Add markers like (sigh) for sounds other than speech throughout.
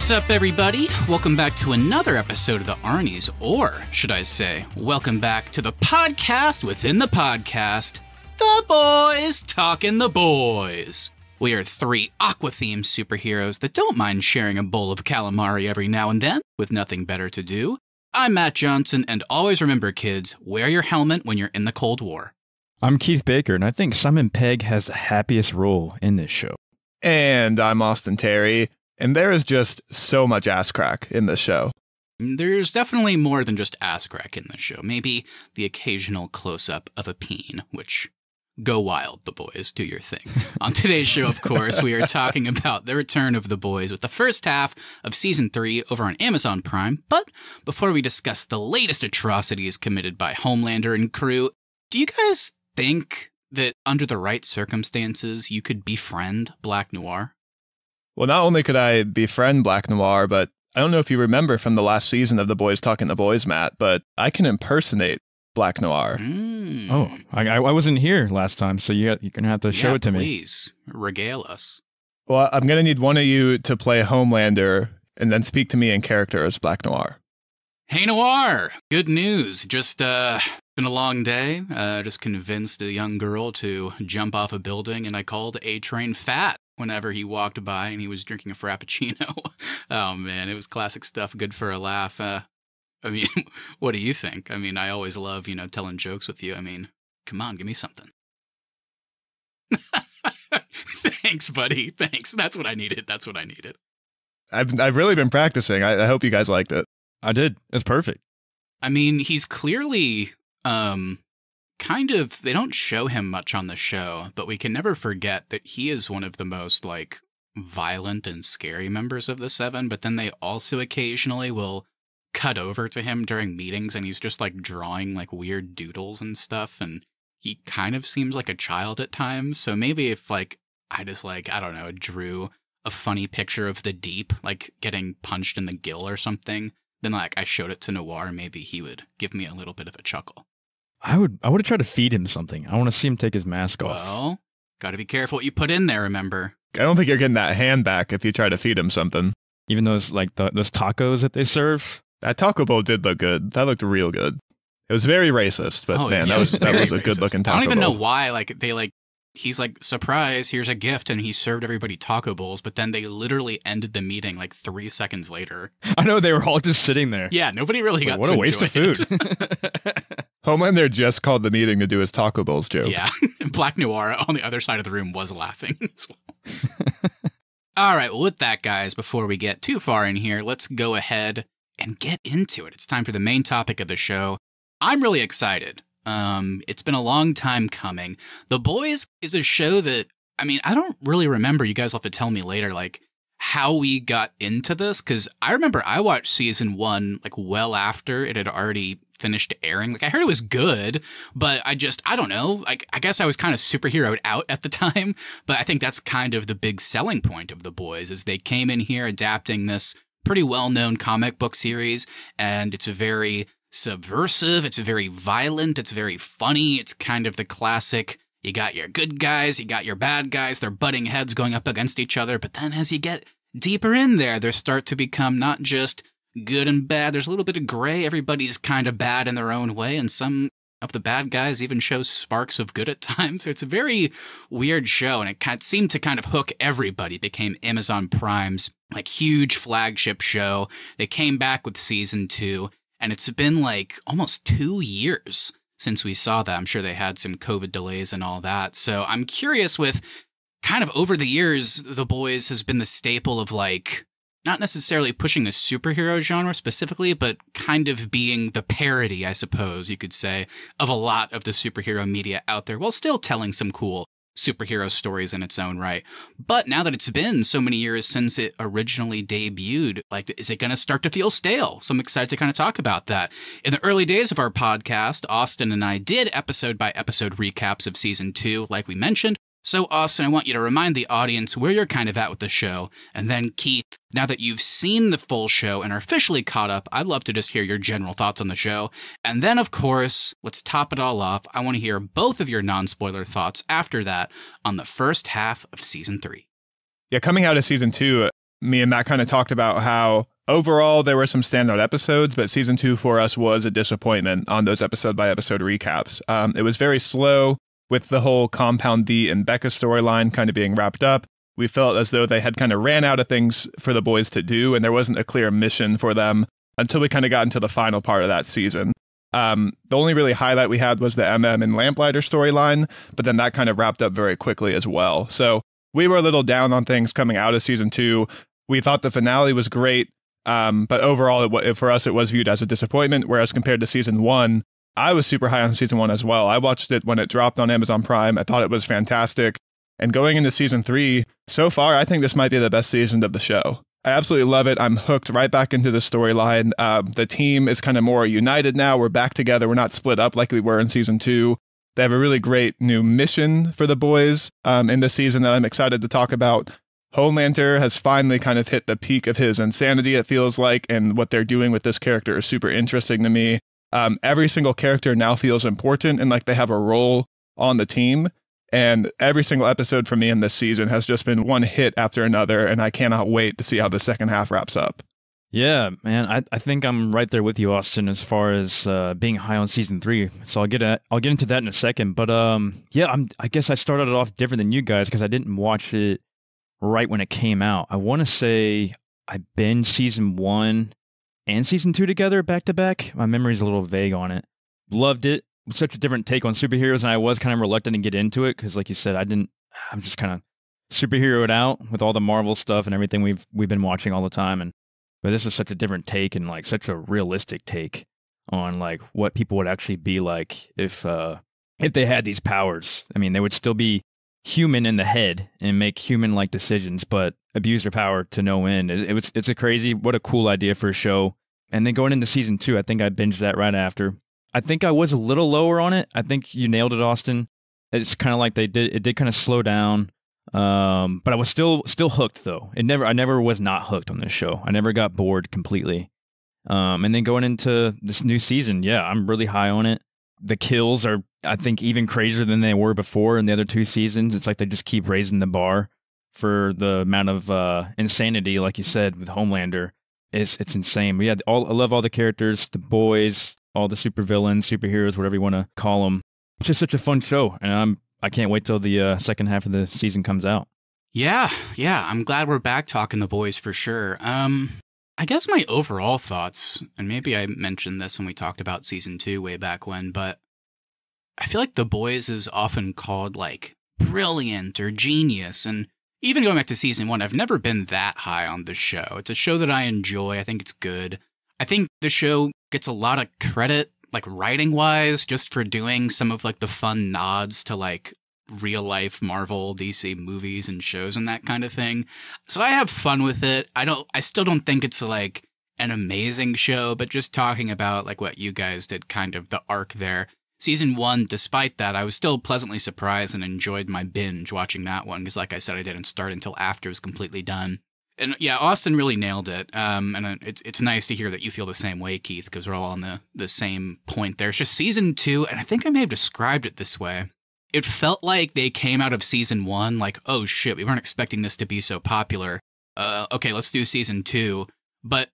What's up, everybody? Welcome back to another episode of the Arnie's, or should I say, welcome back to the podcast within the podcast, The Boys Talking the Boys. We are three aqua themed superheroes that don't mind sharing a bowl of calamari every now and then with nothing better to do. I'm Matt Johnson, and always remember, kids, wear your helmet when you're in the Cold War. I'm Keith Baker, and I think Simon Pegg has the happiest role in this show. And I'm Austin Terry. And there is just so much ass crack in this show. Mm, there's definitely more than just ass crack in this show. Maybe the occasional close up of a peen, which go wild, the boys, do your thing. (laughs) On today's show, of course, we are talking about the return of the boys with the first half of season three over on Amazon Prime. But before we discuss the latest atrocities committed by Homelander and crew, do you guys think that under the right circumstances, you could befriend Black Noir? Well, not only could I befriend Black Noir, but I don't know if you remember from the last season of The Boys Talking to Boys, Matt, but I can impersonate Black Noir. Mm. Oh, I, I, wasn't here last time, so you, you're going to have to yeah, show it to please. me. Please regale us. Well, I'm going to need one of you to play Homelander and then speak to me in character as Black Noir. Hey, Noir! Good news. Just uh, been a long day. Uh, just convinced a young girl to jump off a building, and I called A Train fat whenever he walked by and he was drinking a frappuccino. (laughs) oh man, it was classic stuff, good for a laugh. Uh, I mean, (laughs) what do you think? I mean, I always love, you know, telling jokes with you. I mean, come on, give me something. (laughs) Thanks, buddy. Thanks. That's what I needed. That's what I needed. I've I've really been practicing. I, I hope you guys liked it. I did. It's perfect. I mean, he's clearly um kind of they don't show him much on the show, but we can never forget that he is one of the most like violent and scary members of the Seven, but then they also occasionally will cut over to him during meetings and he's just like drawing like weird doodles and stuff and he kind of seems like a child at times. So maybe if like I just like I don't know, drew a funny picture of the deep like getting punched in the gill or something, then like I showed it to Noir, maybe he would give me a little bit of a chuckle. I would I would have tried to feed him something. I want to see him take his mask off. Well, got to be careful what you put in there. Remember, I don't think you're getting that hand back if you try to feed him something. Even those like the, those tacos that they serve. That taco bowl did look good. That looked real good. It was very racist, but oh, man, yeah, that was that was a good looking taco. I don't even bowl. know why like they like he's like, surprise, here's a gift. And he served everybody taco bowls. But then they literally ended the meeting like three seconds later. (laughs) I know they were all just sitting there. Yeah, nobody really like, got What a waste of food. (laughs) (laughs) Homelander just called the meeting to do his taco bowls joke. Yeah. Black Noir on the other side of the room was laughing as well. all right. Well, with that, guys, before we get too far in here, let's go ahead and get into it. It's time for the main topic of the show. I'm really excited um, it's been a long time coming. The Boys is a show that I mean, I don't really remember. You guys will have to tell me later, like how we got into this, because I remember I watched season one like well after it had already finished airing. Like I heard it was good, but I just I don't know. Like I guess I was kind of superheroed out at the (laughs) time, but I think that's kind of the big selling point of the boys is they came in here adapting this pretty well known comic book series, and it's a very subversive, it's very violent, it's very funny, it's kind of the classic you got your good guys, you got your bad guys, they're butting heads going up against each other, but then as you get deeper in there, they start to become not just good and bad, there's a little bit of gray, everybody's kind of bad in their own way, and some of the bad guys even show sparks of good at (laughs) times. So it's a very weird show, and it seemed to kind of hook everybody. It became Amazon Prime's like huge flagship show. They came back with season two, and it's been like almost two years since we saw that. I'm sure they had some COVID delays and all that. So I'm curious with kind of over the years, The Boys has been the staple of like not necessarily pushing the superhero genre specifically, but kind of being the parody, I suppose you could say, of a lot of the superhero media out there while still telling some cool superhero stories in its own right. But now that it's been so many years since it originally debuted, like, is it going to start to feel stale? So I'm excited to kind of talk about that. In the early days of our podcast, Austin and I did episode by episode recaps of season two, like we mentioned. So, Austin, I want you to remind the audience where you're kind of at with the show. And then, Keith, now that you've seen the full show and are officially caught up, I'd love to just hear your general thoughts on the show. And then, of course, let's top it all off. I want to hear both of your non spoiler thoughts after that on the first half of season three. Yeah, coming out of season two, me and Matt kind of talked about how overall there were some standout episodes, but season two for us was a disappointment on those episode by episode recaps. Um, it was very slow with the whole Compound D and Becca storyline kind of being wrapped up, we felt as though they had kind of ran out of things for the boys to do, and there wasn't a clear mission for them until we kind of got into the final part of that season. Um, the only really highlight we had was the MM and Lamplighter storyline, but then that kind of wrapped up very quickly as well. So we were a little down on things coming out of season two. We thought the finale was great, um, but overall, it, for us, it was viewed as a disappointment. Whereas compared to season one, I was super high on season one as well. I watched it when it dropped on Amazon Prime. I thought it was fantastic. And going into season three, so far, I think this might be the best season of the show. I absolutely love it. I'm hooked right back into the storyline. Um, the team is kind of more united now. We're back together. We're not split up like we were in season two. They have a really great new mission for the boys um, in this season that I'm excited to talk about. Homelander has finally kind of hit the peak of his insanity, it feels like, and what they're doing with this character is super interesting to me um, every single character now feels important and like they have a role on the team. And every single episode for me in this season has just been one hit after another. And I cannot wait to see how the second half wraps up. Yeah, man, I, I think I'm right there with you, Austin, as far as uh, being high on season three. So I'll get a, I'll get into that in a second. But um, yeah, I'm I guess I started it off different than you guys because I didn't watch it right when it came out. I want to say I binged season one and season two together back to back. My memory's a little vague on it. Loved it. such a different take on superheroes, and I was kind of reluctant to get into it because, like you said, I didn't. I'm just kind of superheroed out with all the Marvel stuff and everything we've we've been watching all the time. And but this is such a different take and like such a realistic take on like what people would actually be like if uh if they had these powers. I mean, they would still be human in the head and make human like decisions, but abuse their power to no end. It, it was it's a crazy what a cool idea for a show. And then going into season two, I think I binged that right after. I think I was a little lower on it. I think you nailed it, Austin. It's kind of like they did. It did kind of slow down, um, but I was still still hooked though. It never. I never was not hooked on this show. I never got bored completely. Um, and then going into this new season, yeah, I'm really high on it. The kills are, I think, even crazier than they were before in the other two seasons. It's like they just keep raising the bar for the amount of uh, insanity, like you said, with Homelander it's it's insane. But yeah, all I love all the characters, the boys, all the supervillains, superheroes, whatever you want to call them. It's just such a fun show, and I'm I can't wait till the uh, second half of the season comes out. Yeah, yeah, I'm glad we're back talking the boys for sure. Um, I guess my overall thoughts, and maybe I mentioned this when we talked about season two way back when, but I feel like the boys is often called like brilliant or genius, and even going back to season one, I've never been that high on the show. It's a show that I enjoy. I think it's good. I think the show gets a lot of credit, like writing wise, just for doing some of like the fun nods to like real life Marvel, DC movies and shows and that kind of thing. So I have fun with it. I don't, I still don't think it's like an amazing show, but just talking about like what you guys did, kind of the arc there season one, despite that, I was still pleasantly surprised and enjoyed my binge watching that one because, like I said, I didn't start until after it was completely done. And yeah, Austin really nailed it. Um, and uh, it's it's nice to hear that you feel the same way, Keith, because we're all on the the same point there. It's just season two, and I think I may have described it this way. It felt like they came out of season one like, oh shit, we weren't expecting this to be so popular. Uh, okay, let's do season two. But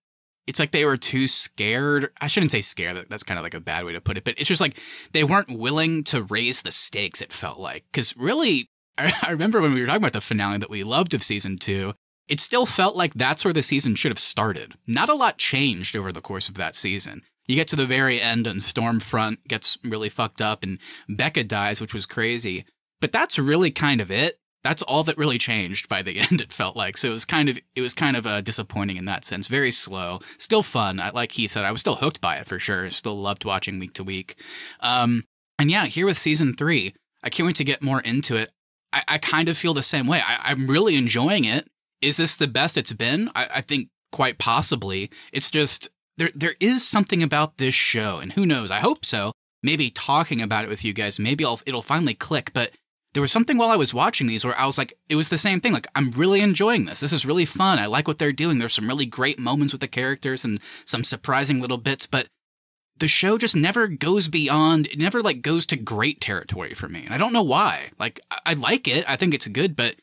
it's like they were too scared. I shouldn't say scared. That's kind of like a bad way to put it, but it's just like they weren't willing to raise the stakes. It felt like because really, (laughs) I, remember when we were talking about the finale that we loved of season two. It still felt like that's where the season should have started. Not a lot changed over the course of that season. You get to the very end and Stormfront gets really fucked up and Becca dies, which was crazy. But that's really kind of it that's all that really changed by the (laughs) end. It felt like so it was kind of it was kind of uh, disappointing in that sense. Very slow, still fun. I, like Heath said, I was still hooked by it for sure. Still loved watching week to week. Um, and yeah, here with season three, I can't wait to get more into it. I, I kind of feel the same way. I, am really enjoying it. Is this the best it's been? I, I think quite possibly. It's just there there is something about this show, and who knows? I hope so. Maybe talking about it with you guys, maybe I'll, it'll finally click. But there was something while I was watching these where I was like, it was the same thing. Like, I'm really enjoying this. This is really fun. I like what they're doing. There's some really great moments with the characters and some surprising little bits, but the show just never goes beyond, it never like goes to great territory for me. And I don't know why. Like, I, I like it. I think it's good, but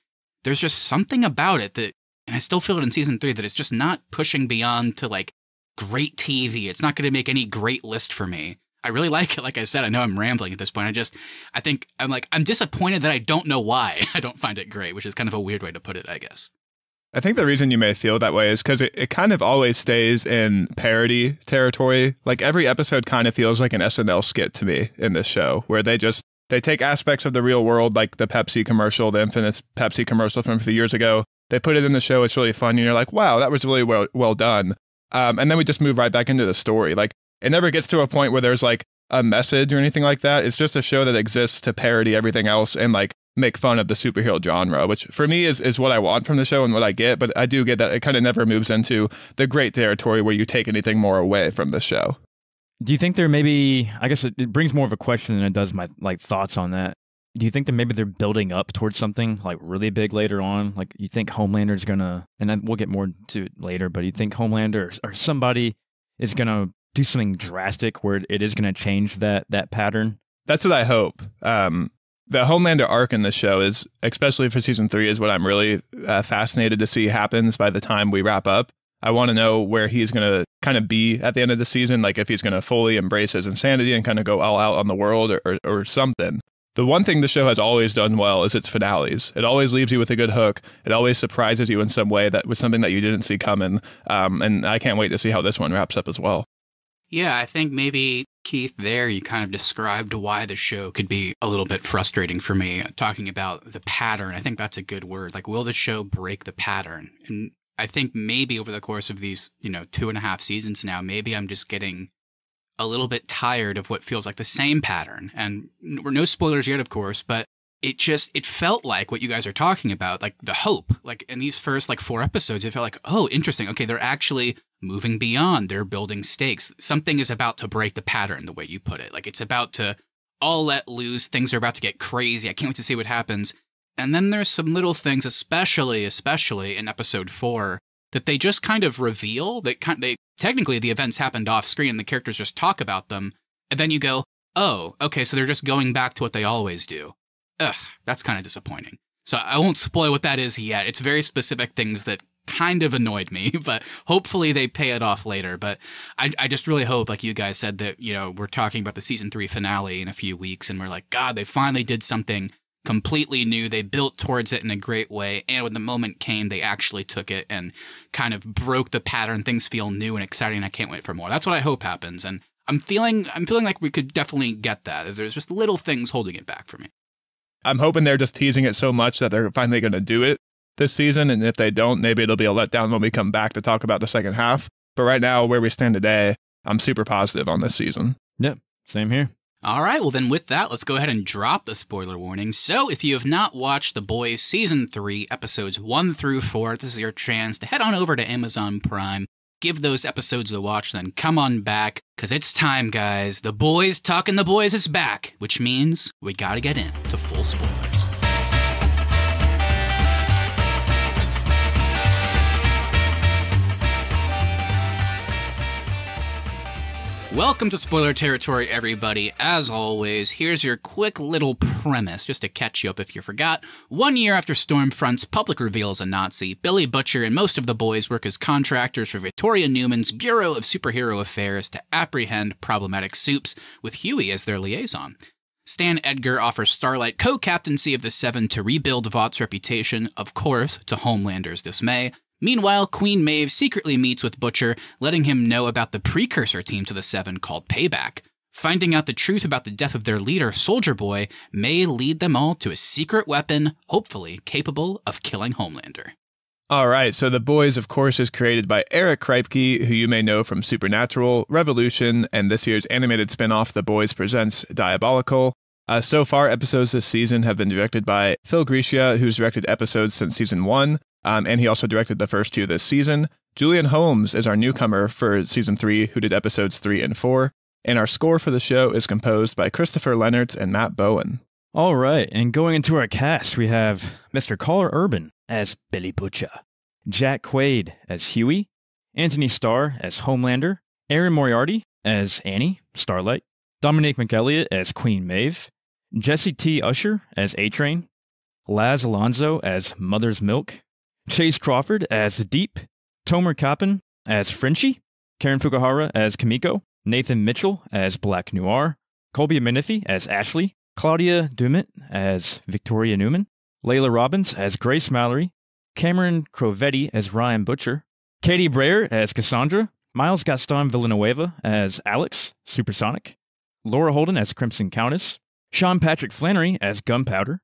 there's just something about it that, and I still feel it in season three, that it's just not pushing beyond to like great TV. It's not going to make any great list for me. I really (laughs) like it. Like I said, I know I'm rambling at this point. I just, I think I'm like, I'm disappointed that I don't know why (laughs) I don't find it great, which is kind of a weird way to put it, I guess. I think the reason you may feel that way is because it, it kind of always stays in parody territory. Like every episode kind of feels like an SNL skit to me in this show, where they just they take aspects of the real world, like the Pepsi commercial, the Infinite Pepsi commercial from a few years ago. They put it in the show. It's really fun, and you're like, wow, that was really well well done. Um, and then we just move right back into the story. Like it never gets to a point where there's like a message or anything like that. It's just a show that exists to parody everything else and like make fun of the superhero genre, which for me is, is what I want from the show and what I get, but I do get that it kind of never moves into the great territory where you take anything more away from the show. Do you think there maybe I guess it, brings more of a question than it does my like thoughts on that. Do you think that maybe they're building up towards something like really big later on? Like you think Homelander's gonna and we'll get more to it later, but you think Homelander or somebody is gonna do something drastic where it is going to change that that pattern? That's what I hope. Um, the Homelander arc in this show is, especially for season three, is what I'm really uh, fascinated to see happens by the time we wrap up. I want to know where he's going to kind of be at the end of the season, like if he's going to fully embrace his insanity and kind of go all out on the world or, or, or something. The one thing the show has always done well is its finales. It always leaves you with a good hook. It always surprises you in some way that was something that you didn't see coming. Um, and I can't wait to see how this one wraps up as well. Yeah, I think maybe Keith, there you kind of described why the show could be a little bit frustrating for me. Uh, talking about the pattern, I think that's a good word. Like, will the show break the pattern? And I think maybe over the course of these, you know, two and a half seasons now, maybe I'm just getting a little bit tired of what feels like the same pattern. And we're no spoilers yet, of course, but it just it felt like what you guys are talking about like the hope like in these first like four episodes it felt like oh interesting okay they're actually moving beyond, they're building stakes. Something is about to break the pattern, the way you put it. Like it's about to all let loose. Things are about to get crazy. I can't wait to see what happens. And then there's some little things, especially, especially in episode four, that they just kind of reveal. That kind, they technically the events happened off screen. and The characters just talk about them, and then you go, "Oh, okay, so they're just going back to what they always do." Ugh, that's kind of disappointing. So I won't spoil what that is yet. It's very specific things that kind of annoyed me, (laughs) but hopefully they pay it off later. But I, I just really hope, like you guys said, that, you know, we're talking about the season three finale in a few weeks and we're like, God, they finally did something completely new. They built towards it in a great way. And when the moment came, they actually took it and kind of broke the pattern. Things feel new and exciting. I can't wait for more. That's what I hope happens. And I'm feeling, I'm feeling like we could definitely get that. There's just little things holding it back for me. I'm hoping they're just teasing it so much that they're finally going to do it this season. And if they don't, maybe it'll be a letdown when we come back to talk about the second half. But right now, where we stand today, I'm super positive on this season. Yep. Same here. All right, well, then with that, let's go ahead and drop the spoiler warning. So, if you have not watched The Boys Season 3, episodes 1 through 4, this is your chance to head on over to Amazon Prime, give those episodes a watch, then come on back, because it's time, guys. The Boys Talking the Boys is back, which means we gotta get in to full spoilers. Welcome to spoiler territory, everybody. As always, here's your quick little premise, just to catch you up if you forgot. One year after Stormfront's public reveal as a Nazi, Billy Butcher and most of the boys work as contractors for Victoria Newman's Bureau of Superhero Affairs to apprehend problematic soups, with Huey as their liaison. Stan Edgar offers Starlight co captaincy of the Seven to rebuild Vought's reputation, of course, to Homelander's dismay. Meanwhile, Queen Maeve secretly meets with Butcher, letting him know about the precursor team to the Seven called Payback. Finding out the truth about the death of their leader, Soldier Boy, may lead them all to a secret weapon, hopefully capable of killing Homelander. All right, so The Boys, of course, is created by Eric Kripke, who you may know from Supernatural, Revolution, and this year's animated spinoff, The Boys Presents Diabolical. Uh, so far, episodes this season have been directed by Phil Grecia, who's directed episodes since season one. Um, and he also directed the first two this season. Julian Holmes is our newcomer for season three, who did episodes three and four. And our score for the show is composed by Christopher Leonards and Matt Bowen. All right, and going into our cast, we have Mr. Caller Urban as Billy Butcher, Jack Quaid as Huey, Anthony Starr as Homelander, Aaron Moriarty as Annie, Starlight, Dominic McElliott as Queen Maeve, Jesse T. Usher as A Train, Laz Alonso as Mother's Milk, Chase Crawford as Deep, Tomer Coppin as Frenchie, Karen Fukuhara as Kamiko, Nathan Mitchell as Black Noir, Colby Menifee as Ashley, Claudia Dumit as Victoria Newman, Layla Robbins as Grace Mallory, Cameron Crovetti as Ryan Butcher, Katie Brayer as Cassandra, Miles Gaston Villanueva as Alex, Supersonic, Laura Holden as Crimson Countess, Sean Patrick Flannery as Gunpowder,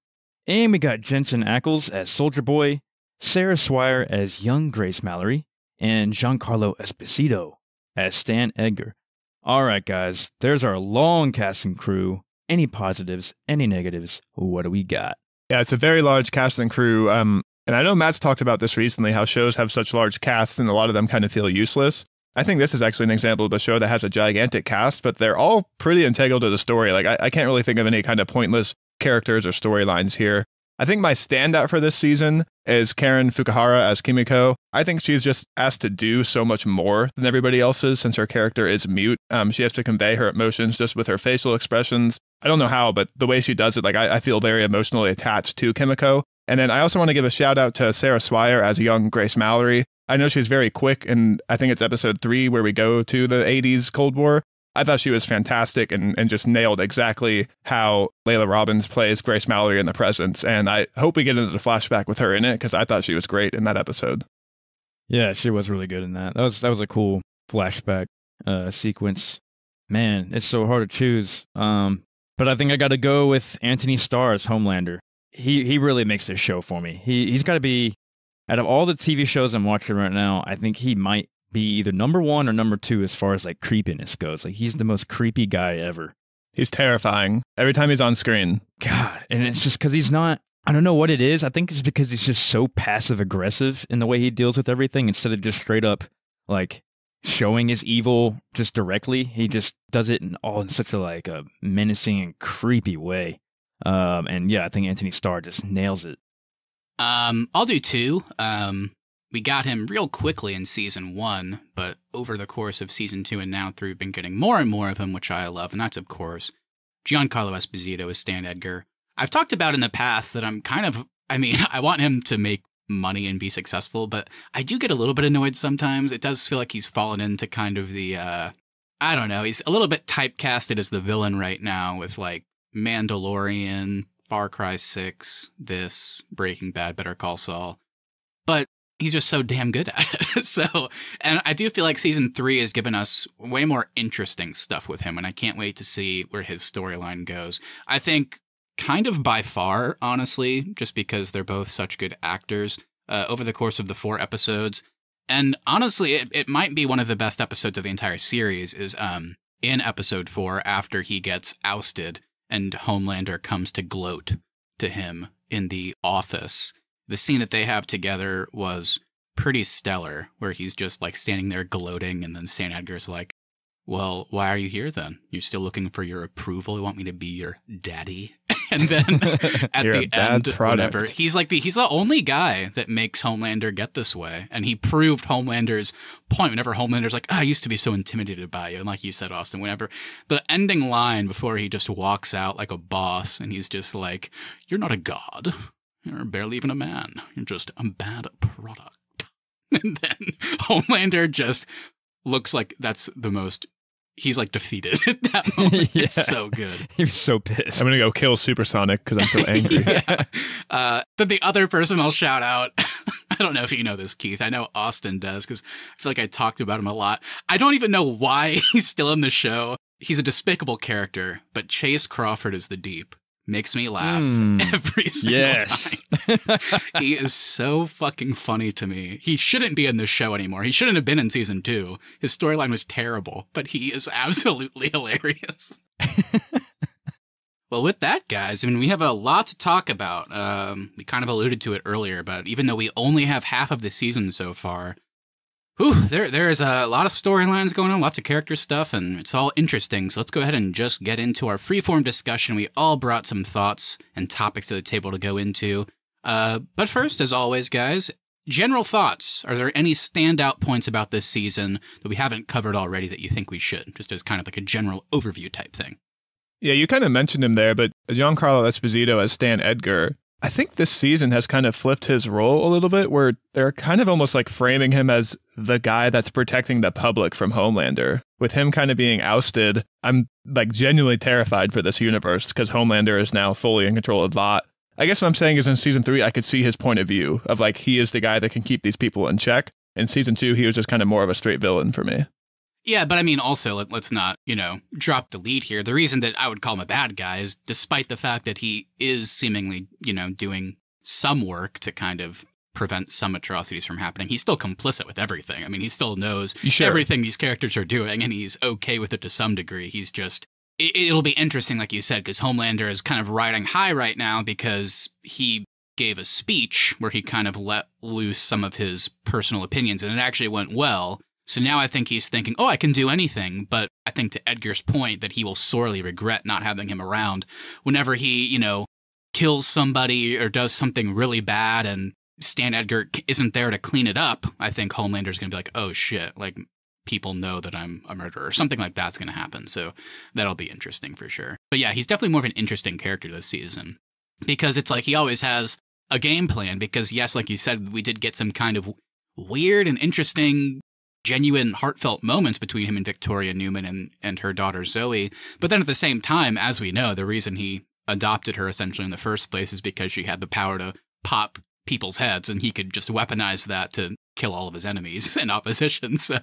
and we got Jensen Ackles as Soldier Boy, Sarah Swire as young Grace Mallory, and Giancarlo Esposito as Stan Edgar. All right, guys, there's our long casting crew. Any positives, any negatives? What do we got? Yeah, it's a very large cast and crew. Um, and I know Matt's talked about this recently how shows have such large casts and a lot of them kind of feel useless. I think this is actually an example of a show that has a gigantic cast, but they're all pretty integral to the story. Like, I, I can't really think of any kind of pointless characters or storylines here. I think my standout for this season is Karen Fukuhara as Kimiko. I think she's just asked to do so much more than everybody else's since her character is mute. Um, she has to convey her emotions just with her facial expressions. I don't know how, but the way she does it, like I, I feel very emotionally attached to Kimiko. And then I also want to give a shout out to Sarah Swire as young Grace Mallory. I know she's very quick, and I think it's episode three where we go to the 80s Cold War. I thought she was fantastic and, and just nailed exactly how Layla Robbins plays Grace Mallory in the presence. And I hope we get into the flashback with her in it because I thought she was great in that episode. Yeah, she was really good in that. That was that was a cool flashback uh, sequence. Man, it's so hard to choose. Um, but I think I got to go with Anthony Starr as Homelander. He he really makes this show for me. He he's got to be out of all the TV shows I'm watching right now. I think he might be either number one or number two as far as like creepiness goes. Like he's the most creepy guy ever. He's terrifying every time he's on screen. God, and it's just because he's not. I don't know what it is. I think it's because he's just so passive aggressive in the way he deals with everything instead of just straight up like showing his evil just directly. He just does it in all in such a like a menacing and creepy way. Um, and yeah, I think Anthony Starr just nails it. Um, I'll do two. Um, we got him real quickly in season one, but over the course of season two and now through, been getting more and more of him, which I love, and that's, of course, Giancarlo Esposito as Stan Edgar. I've talked about in the past that I'm kind of, I mean, (laughs) I want him to make money and be successful, but I do get a little bit annoyed sometimes. It does feel like he's fallen into kind of the, uh, I don't know, he's a little bit typecasted as the villain right now with like Mandalorian, Far Cry 6, this, Breaking Bad, Better Call Saul. But he's just so damn good at it. (laughs) so, and I do feel like season three has given us way more interesting stuff with him, and I can't wait to see where his storyline goes. I think, kind of by far, honestly, just because they're both such good actors uh, over the course of the four episodes. And honestly, it, it might be one of the best episodes of the entire series. Is um in episode four after he gets ousted and Homelander comes to gloat to him in the office the scene that they have together was pretty stellar, where he's just like standing there gloating, and then St. Edgar's like, well, why are you here then? You're still looking for your approval. You want me to be your daddy? (laughs) and then (laughs) at the end, whatever, he's like the he's the only guy that makes Homelander get this way, and he proved Homelander's point. Whenever Homelander's like, oh, "I used to be so intimidated by you," and like you said, Austin, whenever the ending line before he just walks out like a boss, and he's just like, "You're not a god. (laughs) You're barely even a man. You're just a bad product. (laughs) And then Homelander just looks like that's the most. He's like defeated (laughs) at that (laughs) moment. yeah. It's so good. He was so pissed. I'm gonna go kill Supersonic because I'm so angry. yeah. uh, then the other person I'll shout out. I don't know if you know this, Keith. I know Austin does because I feel like I talked about him a lot. I don't even know why he's still in the show. He's a despicable character, but Chase Crawford is the Deep makes me laugh mm, (laughs) every single yes. time. he is so fucking funny to me. He shouldn't be in this show anymore. He shouldn't have been in season two. His storyline was terrible, but he is (laughs) absolutely hilarious. well, with that, guys, I mean, we have a lot to talk about. Um, we kind of alluded to it earlier, but even though we only have half of the season so far, there there is a lot of storylines going on, lots of character stuff, and it's all interesting. So let's go ahead and just get into our freeform discussion. We all brought some thoughts and topics to the table to go into. Uh, but first, as always, guys, general thoughts. Are there any standout points about this season that we haven't covered already that you think we should? Just as kind of like a general overview type thing. Yeah, you kind of mentioned him there, but Giancarlo Esposito as Stan Edgar, I think this season has kind of flipped his role a little bit where they're kind of almost like framing him as the guy that's protecting the public from Homelander. With him kind of being ousted, I'm like genuinely terrified for this universe because Homelander is now fully in control of Vought. I guess what I'm saying is in season three, I could see his point of view of like he is the guy that can keep these people in check. In season two, he was just kind of more of a straight villain for me. Yeah, but I mean, also, let, us not, you know, drop the lead here. The reason that I would call him a bad guy is despite the fact that he is seemingly, you know, doing some work to kind of prevent some atrocities from happening. He's still complicit with everything. I mean, he still knows sure. everything these characters are doing, and he's okay with it to some degree. He's just it, will be interesting, like you said, because Homelander is kind of riding high right now because he gave a speech where he kind of let loose some of his personal opinions, and it actually went well. So now I think he's thinking, oh, I can do anything. But I think to Edgar's point that he will sorely regret not having him around whenever he, you know, kills somebody or does something really bad and Stan Edgar isn't there to clean it up, I think Homelander's going to be like, oh shit, like people know that I'm a murderer something like that's going to happen. So that'll be interesting for sure. But yeah, he's definitely more of an interesting character this season because it's like he always has a game plan. Because, yes, like you said, we did get some kind of weird and interesting genuine heartfelt moments between him and Victoria Newman and, and her daughter Zoe. But then at the same time, as we know, the reason he adopted her essentially in the first place is because she had the power to pop people's heads and he could just weaponize that to kill all of his enemies and (laughs) opposition. So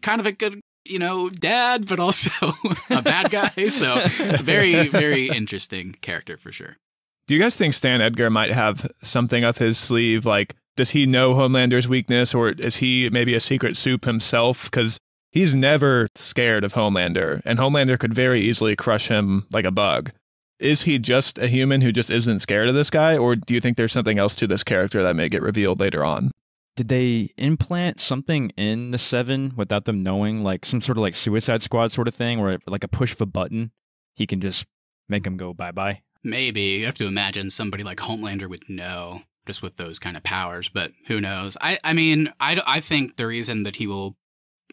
kind of a good, you know, dad, but also (laughs) a bad guy. So very, very interesting character for sure. Do you guys think Stan Edgar might have something up his sleeve? Like, does he know Homelander's weakness or is he maybe a secret soup himself? Because he's never scared of Homelander and Homelander could very easily crush him like a bug is he just a human who just isn't scared of this guy, or do you think there's something else to this character that may get revealed later on? Did they implant something in the seven without them knowing, like some sort of like Suicide Squad sort of thing, where like a push of a button, he can just make him go bye bye? Maybe you have to imagine somebody like Homelander would know just with those kind of powers, but who knows? I I mean, I I think the reason that he will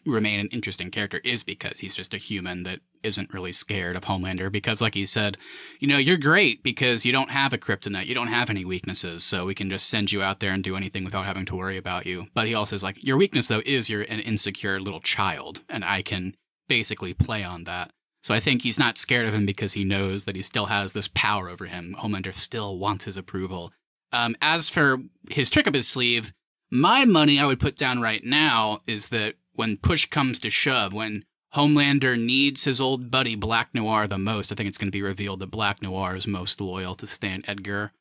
remain an interesting character is because he's just a human that isn't really scared of Homelander. Because, like he said, you know, you're great because you don't have a kryptonite, you don't have any weaknesses, so we can just send you out there and do anything without having to worry about you. But he also is like, your weakness though is you're an insecure little child, and I can basically play on that. So I think he's not scared of him because he knows that he still has this power over him. Homelander still wants his approval. Um, as for his trick up his sleeve, my money I would put down right now is that when push comes to shove, when Homelander needs his old buddy Black Noir the most, I think it's going to be revealed that Black Noir is most loyal to Stan Edgar.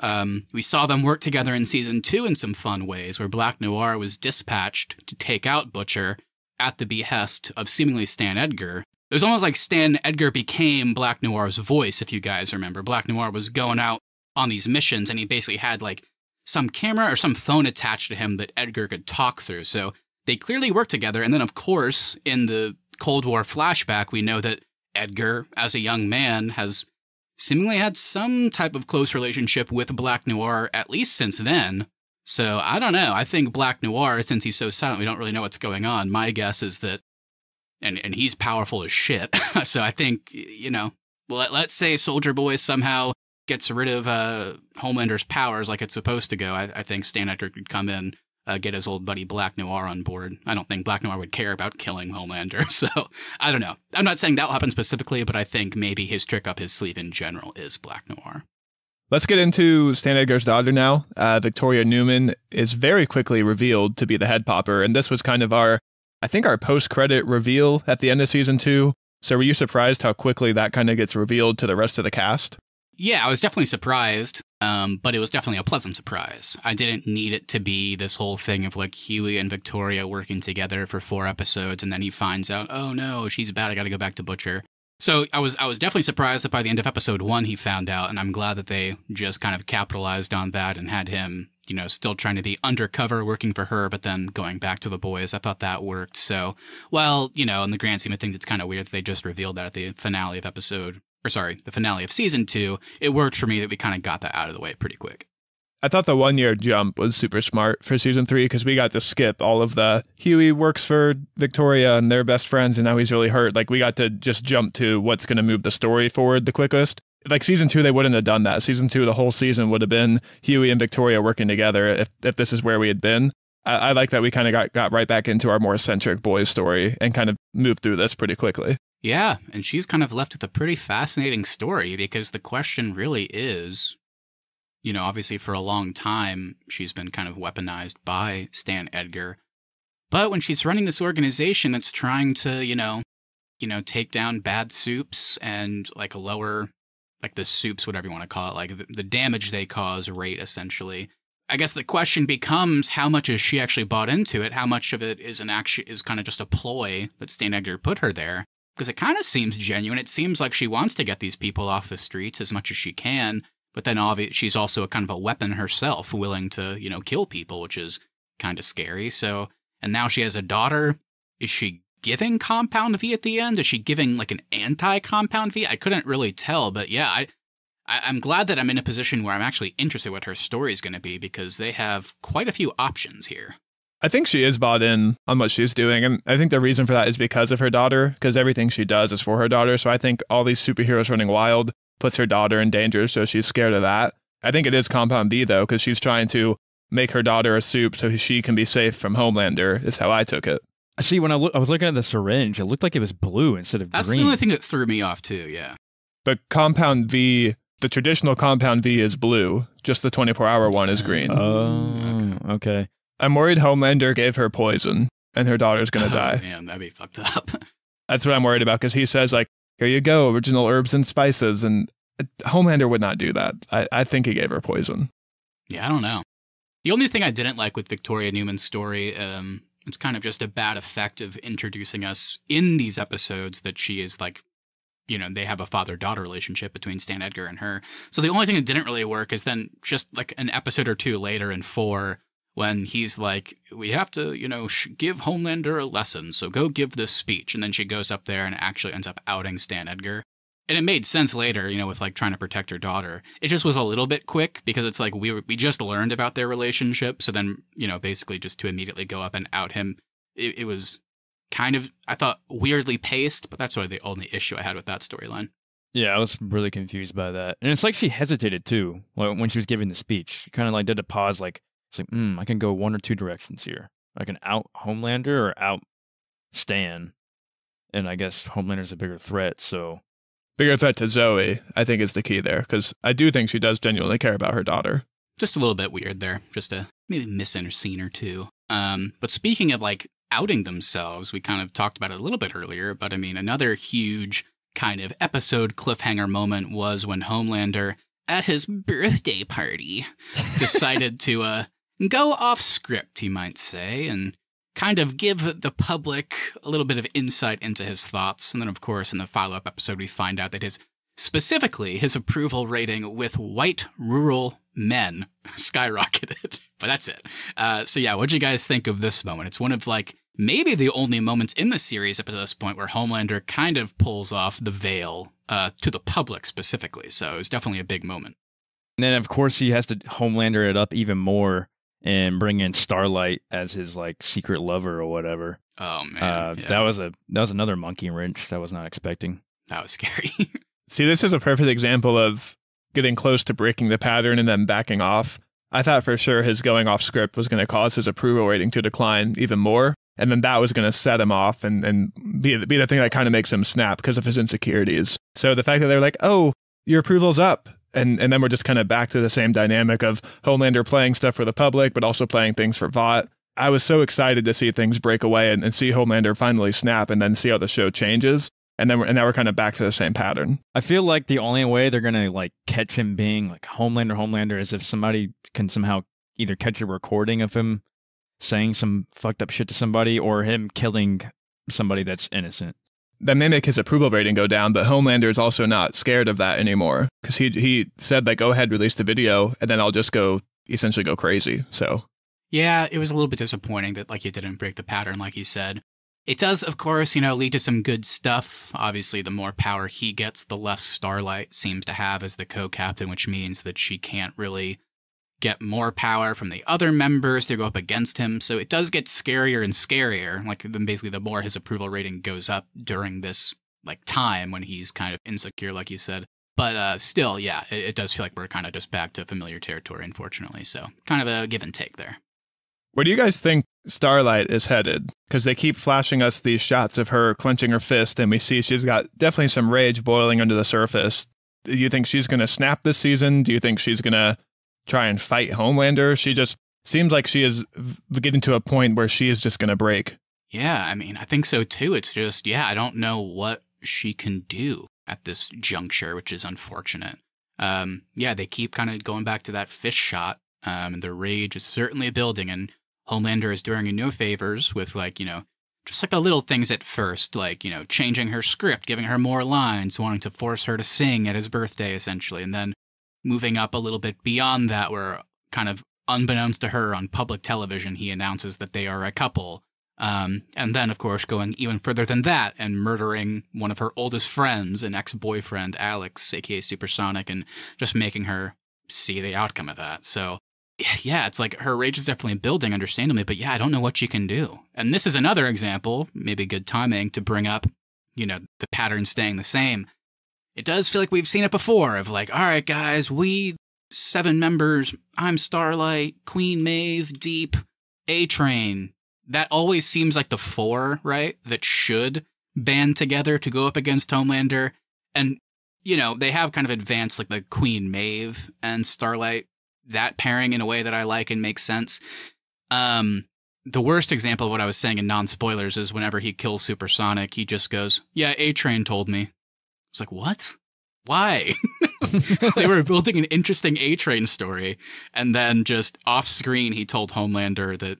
Um, we saw them work together in season two in some fun ways, where Black Noir was dispatched to take out Butcher at the behest of seemingly Stan Edgar. It was almost like Stan Edgar became Black Noir's voice, if you guys remember. Black Noir was going out on these missions, and he basically had like some camera or some phone attached to him that Edgar could talk through. So they clearly work together. And then, of course, in the Cold War flashback, we know that Edgar, as a young man, has seemingly had some type of close relationship with Black Noir, at least since then. So I don't know. I think Black Noir, since he's so silent, we don't really know what's going on. My guess is that, and, and he's powerful as shit. (laughs) so I think, you know, let, let's say Soldier Boy somehow gets rid of uh, Homelander's powers like it's supposed to go. I, I think Stan Edgar could come in uh, get his old buddy Black Noir on board. I don't think Black Noir would care about killing Homelander, (laughs) so I don't know. I'm not saying that'll happen specifically, but I think maybe his trick up his sleeve in general is Black Noir. Let's get into Stan Edgar's daughter now. Uh, Victoria Newman is very quickly revealed to be the head popper, and this was kind of our, I think, our post credit reveal at the end of season two. So were you surprised how quickly that kind of gets revealed to the rest of the cast? Yeah, I was definitely surprised. Um, but it was definitely a pleasant surprise. I didn't need it to be this whole thing of like Huey and Victoria working together for four episodes, and then he finds out, oh no, she's bad. I got to go back to Butcher. So I was I was definitely surprised that by the end of episode one he found out, and I'm glad that they just kind of capitalized on that and had him, you know, still trying to be undercover, working for her, but then going back to the boys. I thought that worked. So, well, you know, in the grand scheme of things, it's kind of weird that they just revealed that at the finale of episode or sorry, the finale of season two, it worked for me that we kind of got that out of the way pretty quick. I thought the one year jump was super smart for season three because we got to skip all of the Huey works for Victoria and they're best friends and now he's really hurt. Like we got to just jump to what's going to move the story forward the quickest. Like season two, they wouldn't have done that. Season two, the whole season would have been Huey and Victoria working together if, if this is where we had been. I, I like that we kind of got, got right back into our more eccentric boys story and kind of moved through this pretty quickly. Yeah, and she's kind of left with a pretty fascinating story because the question really is you know, obviously for a long time, she's been kind of weaponized by Stan Edgar. But when she's running this organization that's trying to, you know, you know, take down bad soups and like lower like the soups, whatever you want to call it, like the, the damage they cause rate essentially. I guess the question becomes how much is she actually bought into it? How much of it is an action is kind of just a ploy that Stan Edgar put her there? because it kind of seems genuine. It seems like she wants to get these people off the streets as much as she can, but then obviously she's also a kind of a weapon herself, willing to you know kill people, which is kind of scary. So, and now she has a daughter. Is she giving compound V at the end? Is she giving like an anti-compound V? I couldn't really tell, but yeah, I, I am glad that I'm in a position where I'm actually interested what her story is going to be because they have quite a few options here. I think she is bought in on what she's doing. And I think the reason for that is because of her daughter, because everything she does is for her daughter. So I think all these superheroes running wild puts her daughter in danger. So she's scared of that. I think it is Compound B, though, because she's trying to make her daughter a soup so she can be safe from Homelander, is how I took it. See, when I, lo- I was looking at the syringe, it looked like it was blue instead of That's green. That's the only thing that threw me off, too, yeah. But Compound V the traditional compound V is blue. Just the 24 hour one is green. Oh, okay. okay. I'm worried Homelander gave her poison and her daughter's gonna oh, die. Man, that'd be fucked up. (laughs) That's what I'm worried about because he says like, "Here you go, original herbs and spices," and uh, Homelander would not do that. I, I think he gave her poison. Yeah, I don't know. The only thing I didn't like with Victoria Newman's story, um, it's kind of just a bad effect of introducing us in these episodes that she is like you know they have a father daughter relationship between Stan Edgar and her. So the only thing that didn't really work is then just like an episode or two later in four, when he's like, we have to, you know, sh- give Homelander a lesson, so go give this speech. And then she goes up there and actually ends up outing Stan Edgar. And it made sense later, you know, with like trying to protect her daughter. It just was a little bit quick because it's like we we just learned about their relationship, so then you know basically just to immediately go up and out him, it, it was kind of I thought weirdly paced, but that's really the only issue I had with that storyline. Yeah, I was really confused by that, and it's like she hesitated too, like when she was giving the speech. She kind of like did a pause, like it's like, hmm, I can go one or two directions here. I can out Homelander or out Stan. And I guess Homelander's a bigger threat, so bigger threat to Zoe, I think is the key there, because I do think she does genuinely care about her daughter. Just a little bit weird there, just a maybe missing a scene or two. Um, but speaking of like outing themselves, we kind of talked about it a little bit earlier, but I mean, another huge kind of episode cliffhanger moment was when Homelander at his birthday party (laughs) decided to uh, go off script, he might say, and kind of give the public a little bit of insight into his thoughts. And then, of course, in the follow up episode, we find out that his specifically his approval rating with white rural men (laughs) skyrocketed. (laughs) but that's it. Uh, so, yeah, what do you guys think of this moment? It's one of like maybe the only moments in the series up to this point where Homelander kind of pulls off the veil uh, to the public specifically. So, it was definitely a big moment. And then, of course, he has to Homelander it up even more and bring in Starlight as his like secret lover or whatever. Oh man, uh, yeah. that was a that was another monkey wrench that I was not expecting. That was scary. (laughs) See, this is a perfect example of getting close to breaking the pattern and then backing off. I thought for sure his going off script was going to cause his approval rating to decline even more, and then that was going to set him off and and be be the thing that kind of makes him snap because of his insecurities. So the fact that they're like, "Oh, your approval's up," and and then we're just kind of back to the same dynamic of Homelander playing stuff for the public, but also playing things for Vought. I was so excited to see things break away and, and see Homelander finally snap, and then see how the show changes. And then we're, and now we're kind of back to the same pattern. I feel like the only way they're gonna like catch him being like Homelander, Homelander is if somebody can somehow either catch a recording of him saying some fucked up shit to somebody or him killing somebody that's innocent that mimic his approval rating go down, but Homelander is also not scared of that anymore because he he said like, "Go ahead, release the video, and then I'll just go essentially go crazy." So yeah, it was a little bit disappointing that like you didn't break the pattern, like he said. It does, of course, you know, lead to some good stuff. Obviously, the more power he gets, the less Starlight seems to have as the co-captain, which means that she can't really get more power from the other members to go up against him. So it does get scarier and scarier. Like then basically the more his approval rating goes up during this like time when he's kind of insecure, like you said. But uh, still, yeah, it, it does feel like we're kind of just back to familiar territory, unfortunately. So kind of a give and take there. Where do you guys think Starlight is headed? Because they keep flashing us these shots of her clenching her fist, and we see she's got definitely some rage boiling under the surface. Do you think she's going to snap this season? Do you think she's going to try and fight Homelander. She just seems like she is getting to a point where she is just going to break. Yeah, I mean, I think so too. It's just, yeah, I don't know what she can do at this juncture, which is unfortunate. Um, yeah, they keep kind of going back to that fish shot, um, and the rage is certainly building. And Homelander is doing her no favors with like you know, just like the little things at first, like you know, changing her script, giving her more lines, wanting to force her to sing at his birthday, essentially, and then moving up a little bit beyond that, where kind of unbeknownst to her on public television, he announces that they are a couple. Um, and then, of course, going even further than that and murdering one of her oldest friends, an ex boyfriend, Alex, aka Supersonic, and just making her see the outcome of that. So, (sighs) yeah, it's like her rage is definitely building, understandably, but yeah, I don't know what she can do. And this is another example, maybe good timing, to bring up, you know, the pattern staying the same it does feel like we've seen it before of like, all right, guys, we seven members, I'm Starlight, Queen Maeve, Deep, A Train. That always seems like the four, right? That should band together to go up against Homelander. And, you know, they have kind of advanced like the Queen Maeve and Starlight, that pairing in a way that I like and makes sense. Um, the worst example of what I was saying in non spoilers is whenever he kills Supersonic, he just goes, Yeah, A Train told me was like, what? Why? (laughs) they were (laughs) building an interesting A Train story. And then just off screen, he told Homelander that,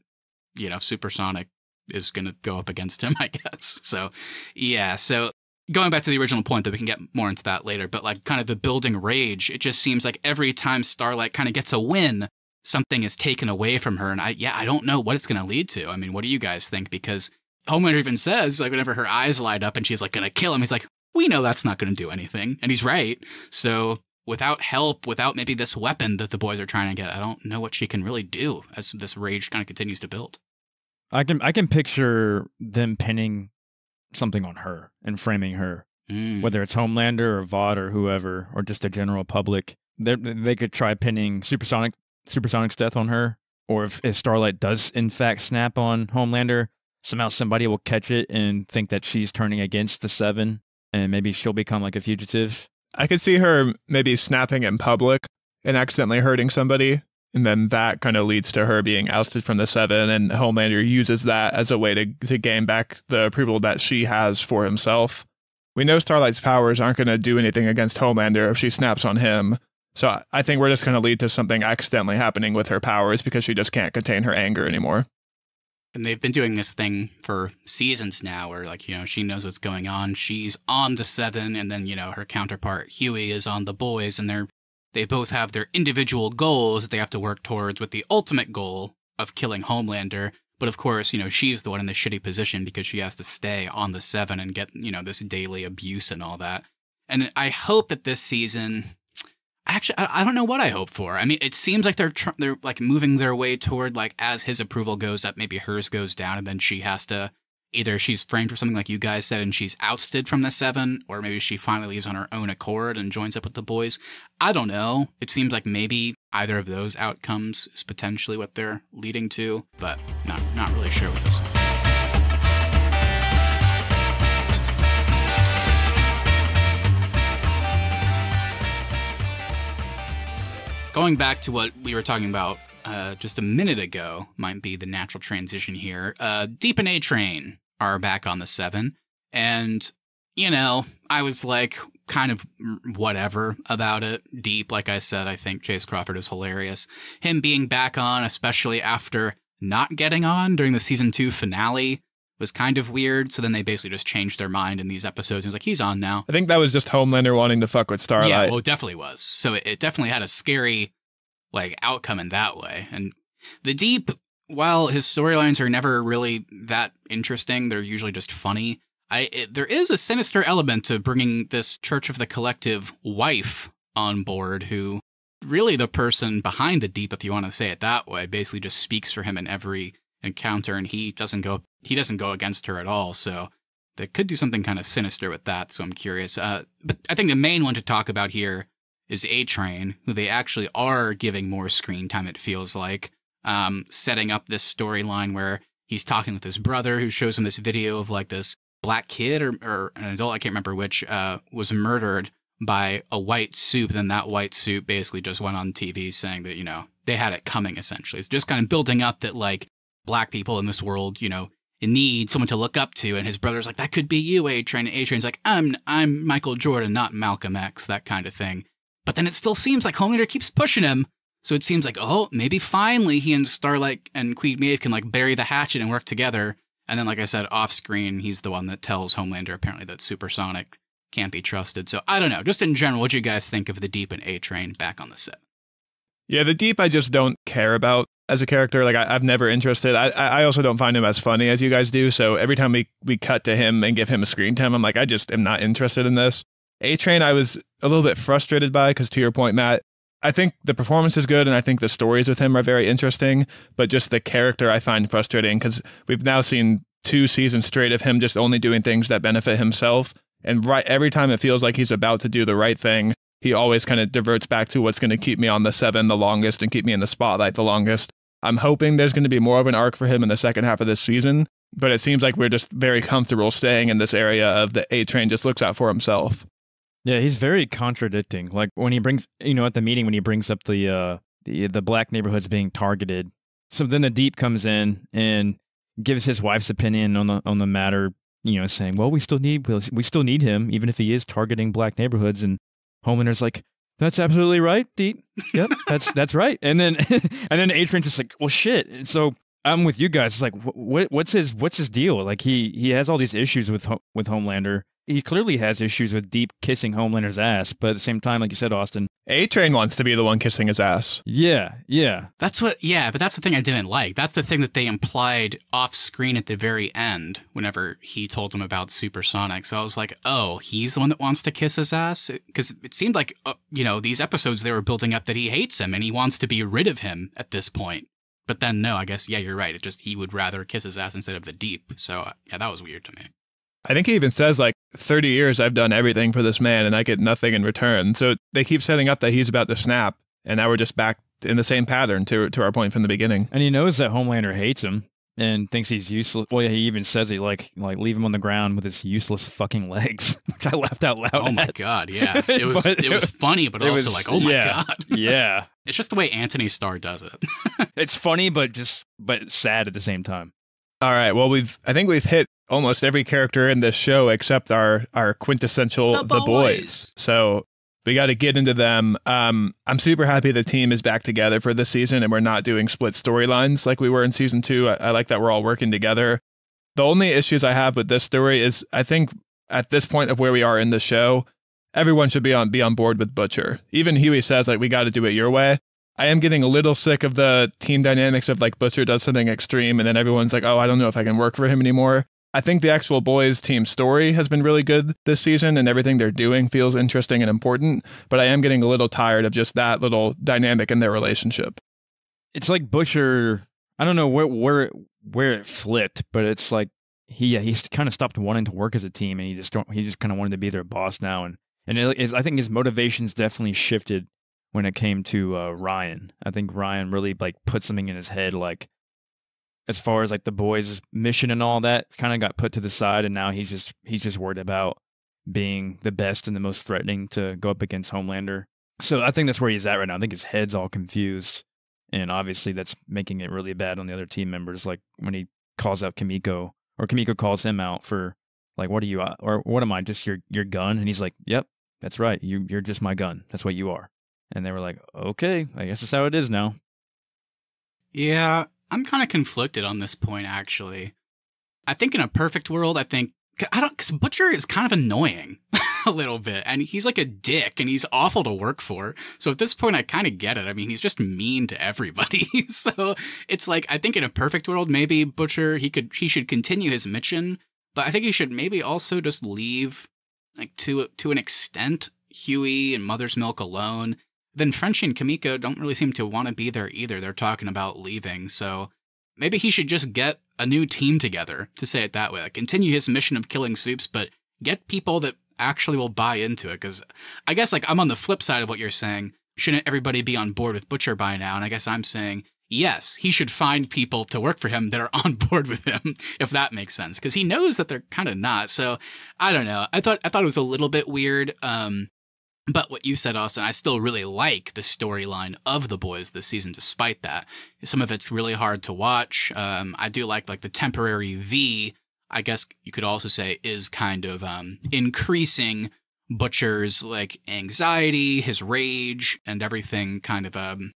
you know, Supersonic is going to go up against him, (laughs) I guess. So, yeah. So, going back to the original point that we can get more into that later, but like kind of the building rage, it just seems like every time Starlight kind of gets a win, something is taken away from her. And I, yeah, I don't know what it's going to lead to. I mean, what do you guys think? Because Homelander even says, like, whenever her eyes light up and she's like, going to kill him, he's like, we know that's not going to do anything. And he's right. So without help, without maybe this weapon that the boys are trying to get, I don't know what she can really do as this rage kind of continues to build. I can I can picture them pinning something on her and framing her, mm. whether it's Homelander or Vod or whoever, or just the general public. They they could try pinning supersonic supersonic's death on her, or if, if Starlight does in fact snap on Homelander, somehow somebody will catch it and think that she's turning against the Seven and maybe she'll become like a fugitive. I could see her maybe snapping in public and accidentally hurting somebody. And then that kind of leads to her being ousted from the seven, and Homelander uses that as a way to, to gain back the approval that she has for himself. We know Starlight's powers aren't going to do anything against Homelander if she snaps on him. So I think we're just going to lead to something accidentally happening with her powers because she just can't contain her anger anymore. And they've been doing this thing for seasons now where, like, you know, she knows what's going on. She's on the seven, and then, you know, her counterpart, Huey, is on the boys, and they're, they both have their individual goals that they have to work towards with the ultimate goal of killing Homelander. But of course, you know, she's the one in the shitty position because she has to stay on the seven and get, you know, this daily abuse and all that. And I hope that this season actually I, I, don't know what I hope for. I mean, it seems like they're tr- they're like moving their way toward like as his approval goes up, maybe hers goes down, and then she has to either she's framed for something like you guys said and she's ousted from the seven, or maybe she finally leaves on her own accord and joins up with the boys. I don't know. It seems like maybe either of those outcomes is potentially what they're leading to, but not not really sure with this one. going back to what we were talking about uh, just a minute ago, might be the natural transition here. Uh, Deep and A Train are back on the seven, and you know, I was like kind of whatever about it. Deep, like I said, I think Chase Crawford is hilarious. Him being back on, especially after not getting on during the season two finale, was kind of weird. So then they basically just changed their mind in these episodes. And was like, he's on now. I think that was just Homelander wanting to fuck with Starlight. Yeah, well, it definitely was. So it, it definitely had a scary like outcome in that way. And the Deep, while his storylines are never really that interesting, they're usually just funny. I it, there is a sinister element to bringing this Church of the Collective wife on board, who really the person behind the Deep, if you want to say it that way, basically just speaks for him in every encounter, and he doesn't go he doesn't go against her at all. So they could do something kind of sinister with that. So I'm curious. Uh, but I think the main one to talk about here is A Train, who they actually are giving more screen time. It feels like um, setting up this storyline where he's talking with his brother, who shows him this video of like this black kid or, or an adult I can't remember which uh, was murdered by a white suit. Then that white suit basically just went on TV saying that you know they had it coming. Essentially, it's just kind of building up that like black people in this world, you know, need someone to look up to. And his brother's like, that could be you, A Train. A Train's like, I'm, I'm Michael Jordan, not Malcolm X, that kind of thing. But then it still seems like Homelander keeps pushing him. So it seems like, oh, maybe finally he and Starlight and Queen Maeve can like bury the hatchet and work together. And then, like I said, off screen, he's the one that tells Homelander apparently that Supersonic can't be trusted. So I don't know. Just in general, what do you guys think of the Deep and A Train back on the set? Yeah, the Deep I just don't care about as a character. Like I, have never interested. I, I also don't find him as funny as you guys do. So every time we we cut to him and give him a screen time, I'm like, I just am not interested in this. A Train, I was a little bit frustrated by because to your point, Matt, I think the performance is good, and I think the stories with him are very interesting. But just the character, I find frustrating because we've now seen two seasons straight of him just only doing things that benefit himself. And right every time it feels like he's about to do the right thing, he always kind of diverts back to what's going to keep me on the seven the longest and keep me in the spotlight the longest. I'm hoping there's going to be more of an arc for him in the second half of this season, but it seems like we're just very comfortable staying in this area of the A train just looks out for himself. Yeah, he's very contradicting. Like when he brings, you know, at the meeting when he brings up the uh the the black neighborhoods being targeted. So then the deep comes in and gives his wife's opinion on the on the matter, you know, saying, "Well, we still need we still need him even if he is targeting black neighborhoods." And homeowners like, that's absolutely right, Deep. Yep, that's that's right. And then (laughs) and then Adrian's just like, well, shit. And so I'm with you guys. It's like, what what's his what's his deal? Like he he has all these issues with with Homelander, he clearly has issues with deep kissing Homelander's ass, but at the same time, like you said, Austin, A Train wants to be the one kissing his ass. Yeah, yeah. That's what. Yeah, but that's the thing I didn't like. That's the thing that they implied off screen at the very end, whenever he told him about Supersonic. So I was like, oh, he's the one that wants to kiss his ass, because it, it seemed like uh, you know these episodes they were building up that he hates him and he wants to be rid of him at this point. But then no, I guess yeah, you're right. It just he would rather kiss his ass instead of the deep. So uh, yeah, that was weird to me. I think he even says like 30 years I've done everything for this man and I get nothing in return. So they keep setting up that he's about to snap and now we're just back in the same pattern to to our point from the beginning. And he knows that Homelander hates him and thinks he's useless. Well, yeah, he even says he like like leave him on the ground with his useless fucking legs, (laughs) which I laughed out loud. Oh at. my god, yeah, (laughs) it was it, was funny, but also was, like, oh my yeah, god, (laughs) yeah. It's just the way Anthony Starr does it. it's funny, but just but sad at the same time. All right, well we've I think we've hit almost every character in this show except our our quintessential the, the boys. boys. So we got to get into them. Um, I'm super happy the team is back together for this season, and we're not doing split storylines like we were in season two. I, I like that we're all working together. The only issues I have with this story is I think at this point of where we are in the show, everyone should be on be on board with Butcher. Even Huey says like we got to do it your way. I am getting a little sick of the team dynamics of like Butcher does something extreme and then everyone's like, "Oh, I don't know if I can work for him anymore." I think the actual boys team story has been really good this season and everything they're doing feels interesting and important, but I am getting a little tired of just that little dynamic in their relationship. It's like Busher, I don't know where where where it flipped, but it's like he yeah, he's kind of stopped wanting to work as a team and he just don't he just kind of wanted to be their boss now and and it is, I think his motivations definitely shifted when it came to uh, Ryan. I think Ryan really like put something in his head like as far as like the boys' mission and all that kind of got put to the side, and now he's just he's just worried about being the best and the most threatening to go up against Homelander. So I think that's where he's at right now. I think his head's all confused, and obviously that's making it really bad on the other team members. Like when he calls out Kamiko, or Kamiko calls him out for like, "What are you? Uh, or what am I? Just your your gun?" And he's like, "Yep, that's right. You you're just my gun. That's what you are." And they were like, "Okay, I guess that's how it is now." Yeah, I'm kind of conflicted on this point actually. I think in a perfect world, I think I don't cause Butcher is kind of annoying (laughs) a little bit and he's like a dick and he's awful to work for. So at this point I kind of get it. I mean, he's just mean to everybody. (laughs) so it's like I think in a perfect world maybe Butcher he could he should continue his mission, but I think he should maybe also just leave like to to an extent Huey and Mother's Milk alone then Frenchie and Kamiko don't really seem to want to be there either. They're talking about leaving, so maybe he should just get a new team together, to say it that way. Like, continue his mission of killing soups, but get people that actually will buy into it. Because I guess, like, I'm on the flip side of what you're saying. Shouldn't everybody be on board with Butcher by now? And I guess I'm saying, yes, he should find people to work for him that are (laughs) on board with him, if that makes sense. Because he knows that they're kind of not. So I don't know. I thought I thought it was a little bit weird. Um, but what you said, Austin, I still really like the storyline of the boys this season, despite that. Some of it's really hard to watch. Um, I do like like the temporary V. I guess you could also say is kind of um, increasing Butcher's like anxiety, his rage, and everything. Kind of um,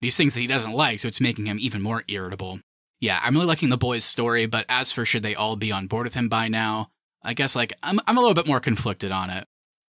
these things that he doesn't like, so it's making him even more irritable. Yeah, I'm really liking the boys' story, but as for should they all be on board with him by now, I guess like I'm I'm a little bit more conflicted on it.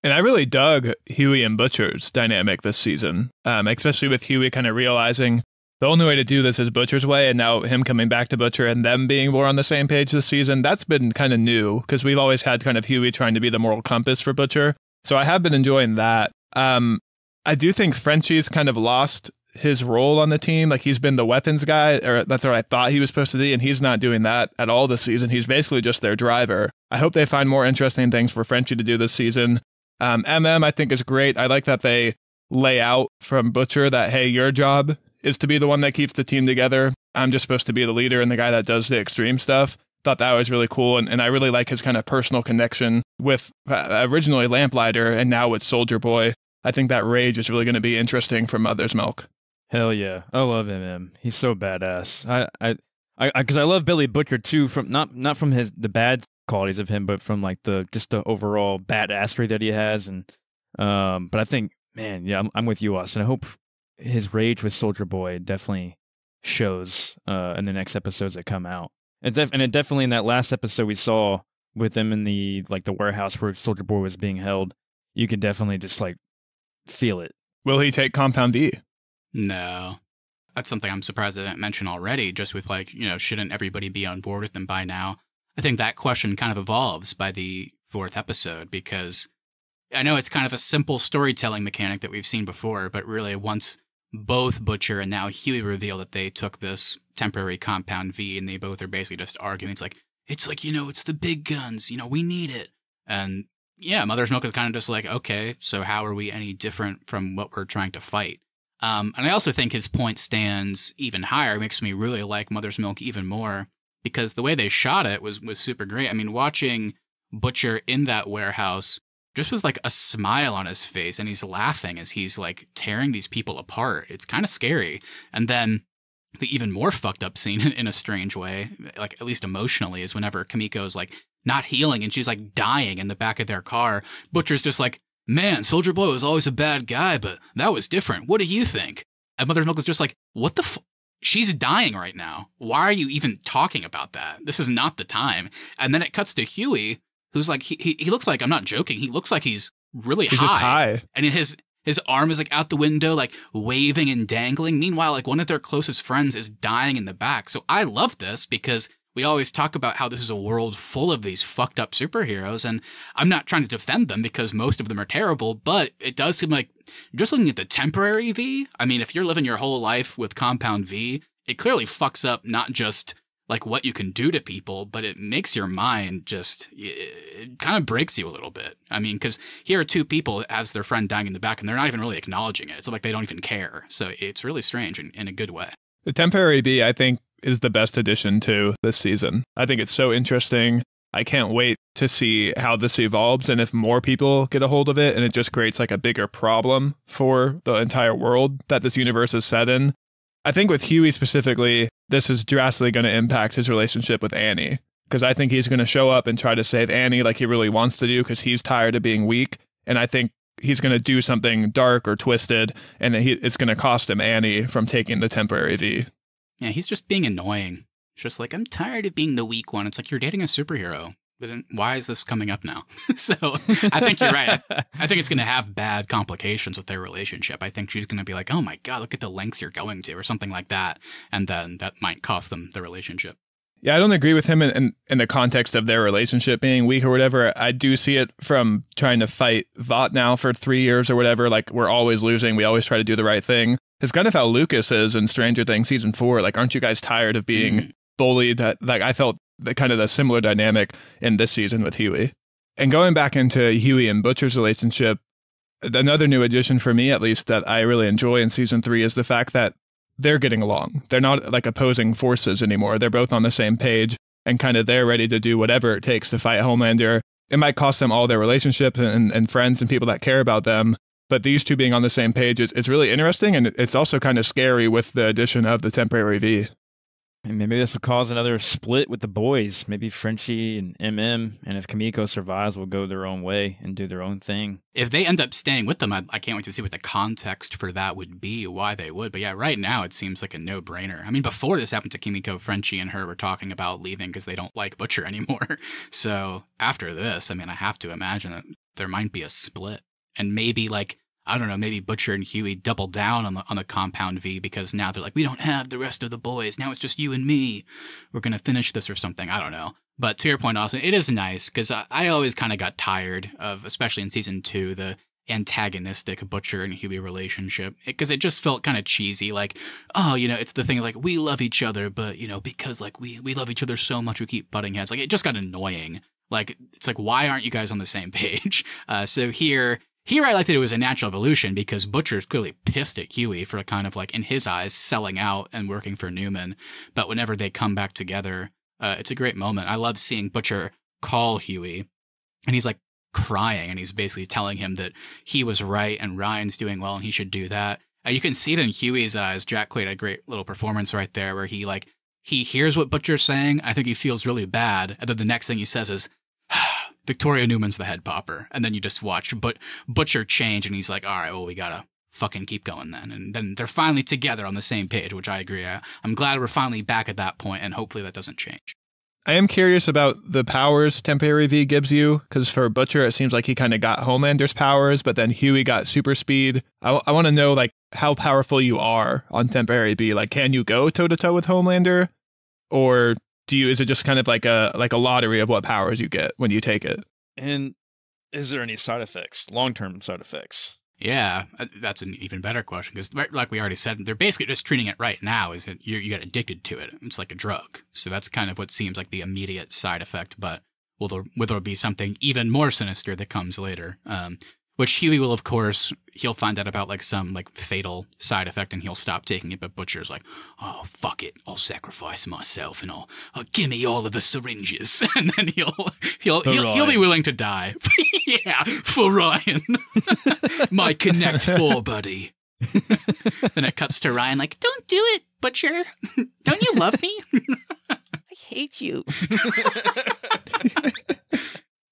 And I really dug Huey and Butcher's dynamic this season, um, especially with Huey kind of realizing the only way to do this is Butcher's way, and now him coming back to Butcher and them being more on the same page this season. That's been kind of new because we've always had kind of Huey trying to be the moral compass for Butcher. So I have been enjoying that. Um, I do think Frenchie's kind of lost his role on the team. Like he's been the weapons guy, or that's what I thought he was supposed to be, and he's not doing that at all this season. He's basically just their driver. I hope they find more interesting things for Frenchie to do this season. Um, MM, I think, is great. I like that they lay out from Butcher that, hey, your job is to be the one that keeps the team together. I'm just supposed to be the leader and the guy that does the extreme stuff. Thought that was really cool. And, and I really like his kind of personal connection with uh, originally Lamplighter and now with Soldier Boy. I think that rage is really going to be interesting for Mother's Milk. Hell yeah. I love MM. He's so badass. I, I, I, because I, I, love Billy Butcher too. From not not from his the bad qualities of him, but from like the just the overall badassery that he has. And um, but I think, man, yeah, I'm, I'm with you, Austin. I hope his rage with Soldier Boy definitely shows uh, in the next episodes that come out. And, def- and definitely in that last episode we saw with him in the like the warehouse where Soldier Boy was being held, you can definitely just like feel it. Will he take Compound D? No. That's something I'm surprised I didn't mention already, just with like, you know, shouldn't everybody be on board with them by now? I think that question kind of evolves by the fourth episode because I know it's kind of a simple storytelling mechanic that we've seen before, but really once both Butcher and now Huey reveal that they took this temporary compound V and they both are basically just arguing, it's like, it's like, you know, it's the big guns, you know, we need it. And yeah, Mother's Milk is kind of just like, okay, so how are we any different from what we're trying to fight? Um, and I also think his point stands even higher, it makes me really like Mother's Milk even more because the way they shot it was was super great. I mean, watching Butcher in that warehouse just with like a smile on his face and he's laughing as he's like tearing these people apart. It's kind of scary. And then the even more fucked up scene (laughs) in a strange way, like at least emotionally, is whenever Kamiko's like not healing and she's like dying in the back of their car. Butcher's just like, man, Soldier Boy was always a bad guy, but that was different. What do you think? And Mother's Milk was just like, what the f- she's dying right now. Why are you even talking about that? This is not the time. And then it cuts to Huey, who's like, he, he, he looks like, I'm not joking, he looks like he's really he's high. high. And his, his arm is like out the window, like waving and dangling. Meanwhile, like one of their closest friends is dying in the back. So I love this because we always talk about how this is a world full of these fucked up superheroes. And I'm not trying to defend them because most of them are terrible, but it does seem like just looking at the temporary V, I mean, if you're living your whole life with compound V, it clearly fucks up not just like what you can do to people, but it makes your mind just it, kind of breaks you a little bit. I mean, because here are two people as their friend dying in the back, and they're not even really acknowledging it. It's like they don't even care. So it's really strange in, in a good way. The temporary V, I think, is the best addition to this season. I think it's so interesting. I can't wait to see how this evolves and if more people get a hold of it and it just creates like a bigger problem for the entire world that this universe is set in. I think with Huey specifically, this is drastically going to impact his relationship with Annie because I think he's going to show up and try to save Annie like he really wants to do because he's tired of being weak. And I think he's going to do something dark or twisted and he, it's going to cost him Annie from taking the temporary V. Yeah, he's just being annoying just like, I'm tired of being the weak one. It's like you're dating a superhero. But then why is this coming up now? (laughs) so I think you're right. I think it's going (laughs) to have bad complications with their relationship. I think she's going to be like, oh my God, look at the lengths you're going to, or something like that. And then that might cost them the relationship. Yeah, I don't agree with him in, in, in, the context of their relationship being weak or whatever. I do see it from trying to fight Vought now for three years or whatever. Like, we're always losing. We always try to do the right thing. It's kind of how Lucas is in Stranger Things season four. Like, aren't you guys tired of being mm bully that like I felt the kind of the similar dynamic in this season with Huey. And going back into Huey and Butcher's relationship, another new addition for me at least that I really enjoy in season 3 is the fact that they're getting along. They're not like opposing forces anymore. They're both on the same page and kind of they're ready to do whatever it takes to fight Homelander. It might cost them all their relationships and, and friends and people that care about them. But these two being on the same page is, it's really interesting. And it's also kind of scary with the addition of the temporary V. And maybe this will cause another split with the boys. Maybe Frenchie and MM, and if Kamiko survives, will go their own way and do their own thing. If they end up staying with them, I, I can't wait to see what the context for that would be, why they would. But yeah, right now it seems like a no brainer. I mean, before this happened to Kimiko, Frenchie and her were talking about leaving because they don't like Butcher (laughs) anymore. So after this, I mean, I have to imagine that there might be a split. And maybe like I don't know, maybe Butcher and Huey double down on the on the compound V because now they're like, we don't have the rest of the boys. Now it's just you and me. We're gonna finish this or something. I don't know. But to your point, Austin, it is nice because I, I, always kind of got tired of, especially in season two, the antagonistic Butcher and Huey relationship because it, it, just felt kind of cheesy. Like, oh, you know, it's the thing like we love each other, but you know, because like we we love each other so much, we keep butting heads. Like it just got annoying. Like it's like why aren't you guys on the same (laughs) page? Uh, so here here, I like that it was a natural evolution because Butcher's clearly pissed at Huey for kind of like, in his eyes, selling out and working for Newman. But whenever they come back together, uh, it's a great moment. I love seeing Butcher call Huey, and he's like crying, and he's basically telling him that he was right and Ryan's doing well and he should do that. Uh, you can see it in Huey's eyes. Jack Quaid had a great little performance right there where he like he hears what Butcher's saying. I think he feels really bad. And then the next thing he says is, Victoria Newman's the head popper, and then you just watch but Butcher change, and he's like, all right, well, we gotta fucking keep going then, and then they're finally together on the same page, which I agree. I, I'm glad we're finally back at that point, and hopefully that doesn't change. I am curious about the powers Temporary V gives you, because for Butcher, it seems like he kind of got Homelander's powers, but then Huey got super speed. I, I want to know, like, how powerful you are on Temporary V. Like, can you go toe to toe with Homelander? Or do you is it just kind of like a like a lottery of what powers you get when you take it and is there any side effects long-term side effects yeah uh, that's an even better question because like we already said they're basically just treating it right now is that you, get addicted to it it's like a drug so that's kind of what seems like the immediate side effect but will there will there be something even more sinister that comes later um, which Huey will, of course, he'll find out about like some like fatal side effect and he'll stop taking it. But Butcher's like, oh, fuck it. I'll sacrifice myself and I'll, I'll give me all of the syringes. (laughs) And then he'll, he'll, he'll, he'll be willing to die. (laughs) yeah, for Ryan. (laughs) My Connect 4 buddy. then it cuts to Ryan like, don't do it, Butcher. Don't you love me? I hate you.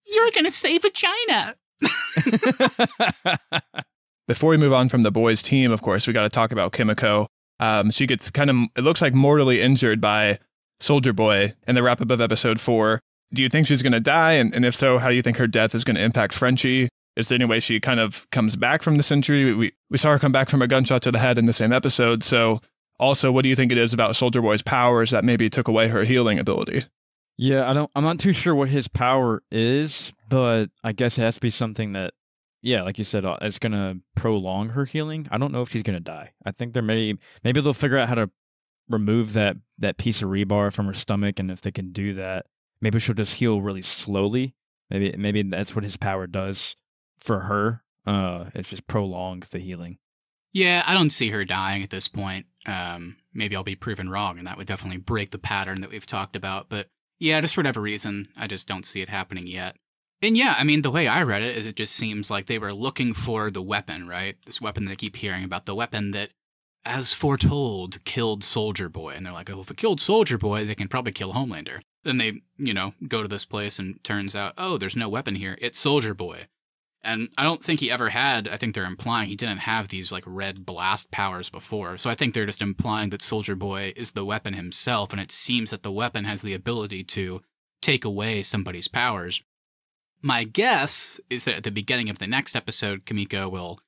You're going to save a China. (laughs) Before we move on from the boys' team, of course, we got to talk about Kimiko. Um, she gets kind of, it looks like mortally injured by Soldier Boy in the wrap up of episode four. Do you think she's going to die? And, and if so, how do you think her death is going to impact Frenchie? Is there any way she kind of comes back from this injury? We, we saw her come back from a gunshot to the head in the same episode. So, also, what do you think it is about Soldier Boy's powers that maybe took away her healing ability? Yeah, I don't. I'm not too sure what his power is, but I guess it has to be something that, yeah, like you said, uh, it's gonna prolong her healing. I don't know if she's gonna die. I think there may maybe they'll figure out how to remove that that piece of rebar from her stomach, and if they can do that, maybe she'll just heal really slowly. Maybe maybe that's what his power does for her. Uh, it's just prolong the healing. Yeah, I don't see her dying at this point. Um, maybe I'll be proven wrong, and that would definitely break the pattern that we've talked about. But yeah, just for whatever reason, I just don't see it happening yet. And yeah, I mean, the way I read it is it just seems like they were looking for the weapon, right? This weapon they keep hearing about, the weapon that, as foretold, killed Soldier Boy. And they're like, oh, if it killed Soldier Boy, they can probably kill Homelander. Then they, you know, go to this place and turns out, oh, there's no weapon here. It's Soldier Boy. And I don't think he ever had, I think they're implying he didn't have these like red blast powers before. So I think they're just implying that Soldier Boy is the weapon himself, and it seems that the weapon has the ability to take away somebody's powers my guess is that at the beginning of the next episode, Kamiko will,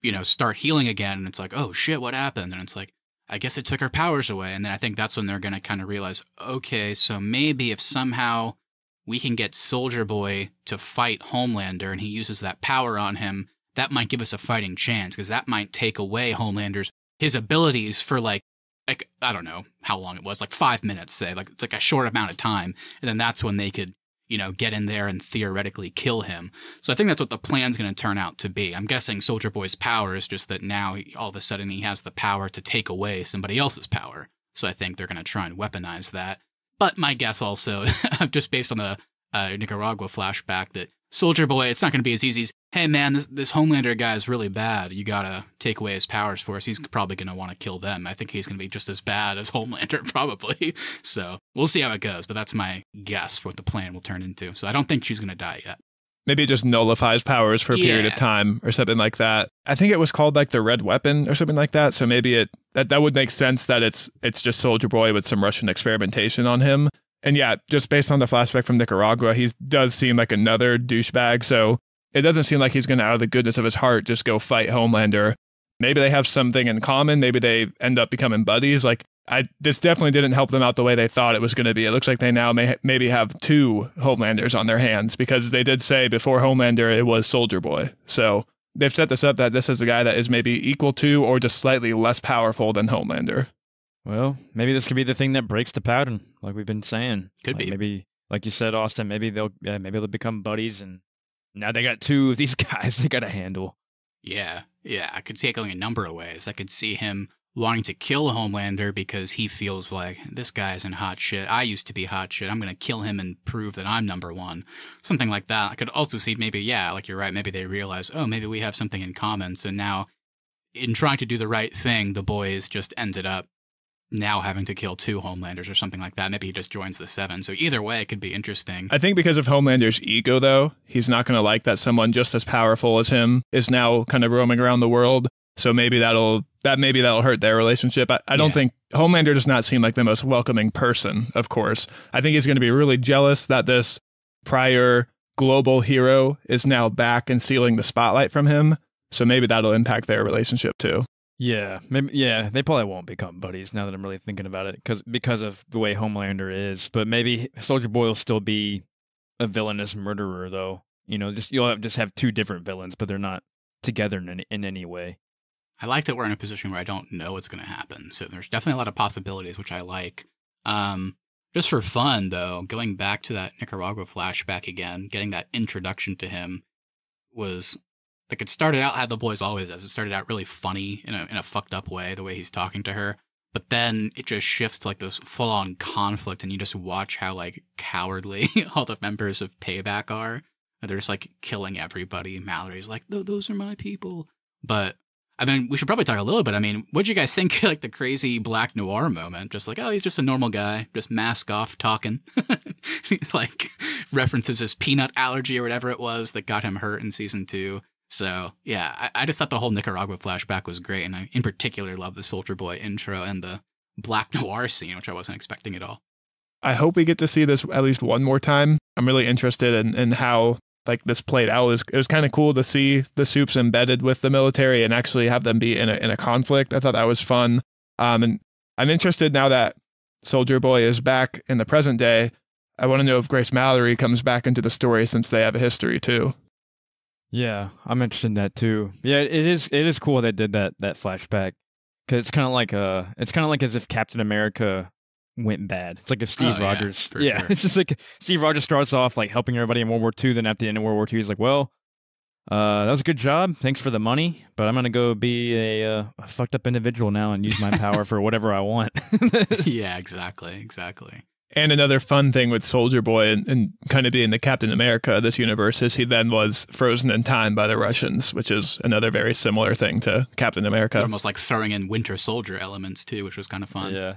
you know, start healing again. And it's like, oh shit, what happened? And it's like, I guess it took her powers away. And then I think that's when they're going to kind of realize, okay, so maybe if somehow we can get Soldier Boy to fight Homelander and he uses that power on him, that might give us a fighting chance because that might take away Homelander's his abilities for like like I don't know how long it was, like five minutes, say, like like a short amount of time, and then that's when they could you know, get in there and theoretically kill him. So I think that's what the plan's going to turn out to be. I'm guessing Soldier Boy's power is just that now all of a sudden he has the power to take away somebody else's power. So I think they're going to try and weaponize that. But my guess also, (laughs) just based on the uh, Nicaragua flashback, that Soldier Boy, it's not going to be as easy as, hey man, this, this Homelander guy is really bad. You gotta take away his powers for us. He's probably going to want to kill them. I think he's going to be just as bad as (laughs) Homelander, probably. (laughs) So we'll see how it goes, but that's my guess what the plan will turn into. So I don't think she's going to die yet. Maybe it just nullifies powers for a yeah. period of time or something like that. I think it was called like the Red Weapon or something like that. So maybe it that, that would make sense that it's it's just Soldier Boy with some Russian experimentation on him and yeah, just based on the flashback from Nicaragua, he does seem like another douchebag. So it doesn't seem like he's going to, out of the goodness of his heart, just go fight Homelander. Maybe they have something in common. Maybe they end up becoming buddies. Like, I this definitely didn't help them out the way they thought it was going to be. It looks like they now may maybe have two Homelanders on their hands because they did say before Homelander it was Soldier Boy. So they've set this up that this is a guy that is maybe equal to or just slightly less powerful than Homelander. Well, maybe this could be the thing that breaks the pattern, like we've been saying. Could like be. Maybe, like you said, Austin. Maybe they'll, yeah, maybe they'll become buddies, and now they got two of these (laughs) guys they got to handle. Yeah, yeah, I could see it going a number of ways. I could see him wanting to kill Homelander because he feels like this guy is hot shit. I used to be hot shit. I'm gonna kill him and prove that I'm number one. Something like that. I could also see maybe, yeah, like you're right, maybe they realize, oh, maybe we have something in common. So now in trying to do the right thing, the boys just ended up now having to kill two Homelanders or something like that. Maybe he just joins the seven. So either way, it could be interesting. I think because of Homelander's ego, though, he's not going to like that someone just as powerful as him is now kind of roaming around the world. So maybe that'll that maybe that'll hurt their relationship. I, I don't yeah. think Homelander does not seem like the most welcoming person. Of course, I think he's going to be really jealous that this prior global hero is now back and stealing the spotlight from him. So maybe that'll impact their relationship too. Yeah, maybe. Yeah, they probably won't become buddies now that I'm really thinking about it, because because of the way Homelander is. But maybe Soldier Boy will still be a villainous murderer, though. You know, just you'll have, just have two different villains, but they're not together in any, in any way. I like that we're in a position where I don't know what's going to happen, so there's definitely a lot of possibilities, which I like. Um, just for fun, though, going back to that Nicaragua flashback again, getting that introduction to him was like it started out how the boys always does. It started out really funny in a in a fucked up way, the way he's talking to her. But then it just shifts to like this full on conflict, and you just watch how like cowardly (laughs) all the members of Payback are. They're just like killing everybody. Mallory's like, those are my people. But I mean, we should probably talk a little bit. I mean, what do you guys think? Like the crazy black noir moment, just like, oh, he's just a normal guy, just mask off talking. he's (laughs) like references his peanut allergy or whatever it was that got him hurt in season two. So yeah, I, I, just thought the whole Nicaragua flashback was great, and I in particular love the Soldier Boy intro and the Black Noir scene, which I wasn't expecting at all. I hope we get to see this at least one more time. I'm really interested in, in how like this played out. It was, was kind of cool to see the soups embedded with the military and actually have them be in a in a conflict. I thought that was fun. Um, and I'm interested now that Soldier Boy is back in the present day. I want to know if Grace Mallory comes back into the story since they have a history too. Yeah, I'm interested in that too. Yeah, it is. It is cool they did that that flashback because it's kind of like a. Uh, it's kind of like as if Captain America went bad. It's like if Steve oh, Rogers. Yeah, yeah. Sure. (laughs) it's just like Steve Rogers starts off like helping everybody in World War II. Then at the end of World War II, he's like, "Well, uh, that was a good job. Thanks for the money, but I'm gonna go be a, uh, a fucked up individual now and use my power for whatever I want." (laughs) (laughs) yeah, exactly, exactly. And another fun thing with Soldier Boy and, and, kind of being the Captain America of this universe is he then was frozen in time by the Russians, which is another very similar thing to Captain America. They're almost like throwing in Winter Soldier elements too, which was kind of fun. Yeah.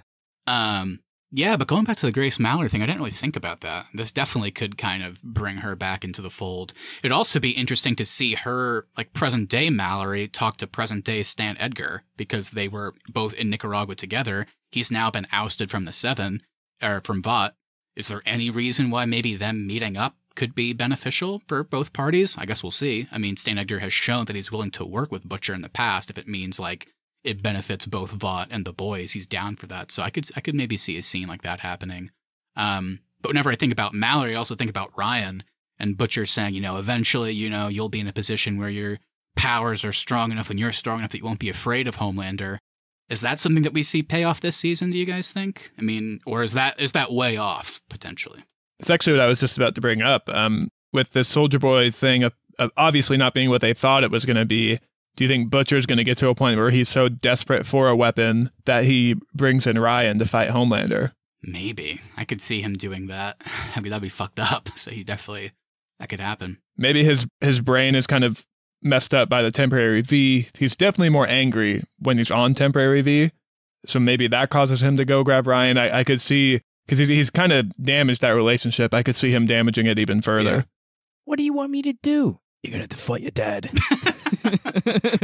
Um, yeah, but going back to the Grace Mallory thing, I didn't really think about that. This definitely could kind of bring her back into the fold. It'd also be interesting to see her, like present day Mallory, talk to present day Stan Edgar because they were both in Nicaragua together. He's now been ousted from the Seven or from Vought, is there any reason why maybe them meeting up could be beneficial for both parties? I guess we'll see. I mean, Stan has shown that he's willing to work with Butcher in the past if it means like it benefits both Vought and the boys. He's down for that. So I could I could maybe see a scene like that happening. Um, but whenever I think about Mallory, I also think about Ryan and Butcher saying, you know, eventually, you know, you'll be in a position where your powers are strong enough and you're strong enough that you won't be afraid of Homelander. Is that something that we see pay off this season? Do you guys think? I mean, or is that is that way off potentially? It's actually what I was just about to bring up um, with the Soldier Boy thing. Uh, uh, obviously, not being what they thought it was going to be. Do you think Butcher's going to get to a point where he's so desperate for a weapon that he brings in Ryan to fight Homelander? Maybe I could see him doing that. (laughs) I mean, that'd be fucked up. (laughs) So he definitely that could happen. Maybe his his brain is kind of messed up by the temporary V. He's definitely more angry when he's on temporary V. So maybe that causes him to go grab Ryan. I, I could see because he's, he's kind of damaged that relationship. I could see him damaging it even further. Yeah. What do you want me to do? You're going to have to fight your dad. (laughs) (laughs)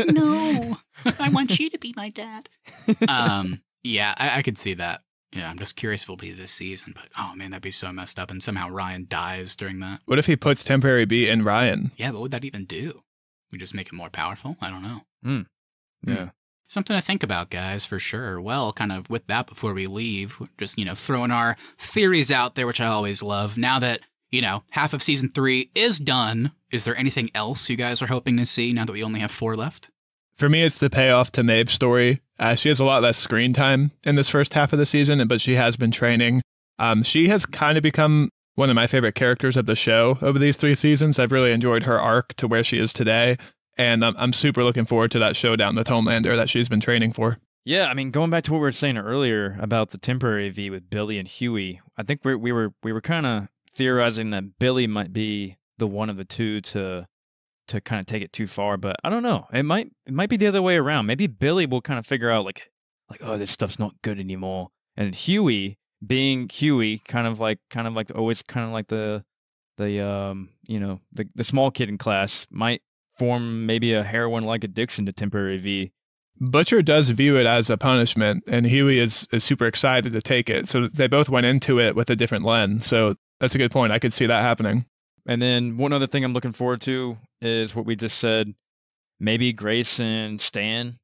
no, I want you to be my dad. (laughs) Um, yeah, I, I could see that. Yeah, I'm just curious if it'll be this season, but oh man, that'd be so messed up. And somehow Ryan dies during that. What if he puts temporary B in Ryan? Yeah, what would that even do? we just make it more powerful? I don't know. Mm. Yeah. Mm. Something to think about, guys, for sure. Well, kind of with that before we leave, just, you know, throwing our theories out there, which I always love. Now that, you know, half of season three is done, is there anything else you guys are hoping to see now that we only have four left? For me, it's the payoff to Maeve's story. Uh, she has a lot less screen time in this first half of the season, but she has been training. Um, she has kind of become one of my favorite characters of the show over these three seasons. I've really enjoyed her arc to where she is today. And I'm, I'm super looking forward to that showdown with Homelander that she's been training for. Yeah, I mean, going back to what we were saying earlier about the temporary V with Billy and Huey, I think we we were we were kind of theorizing that Billy might be the one of the two to to kind of take it too far, but I don't know. It might it might be the other way around. Maybe Billy will kind of figure out like like oh this stuff's not good anymore, and Huey being Huey, kind of like kind of like always kind of like the the um you know the the small kid in class might form maybe a heroin like addiction to temporary V. Butcher does view it as a punishment, and Huey is, is super excited to take it. So they both went into it with a different lens. So that's a good point. I could see that happening. And then one other thing I'm looking forward to is what we just said. Maybe Grace and Stan.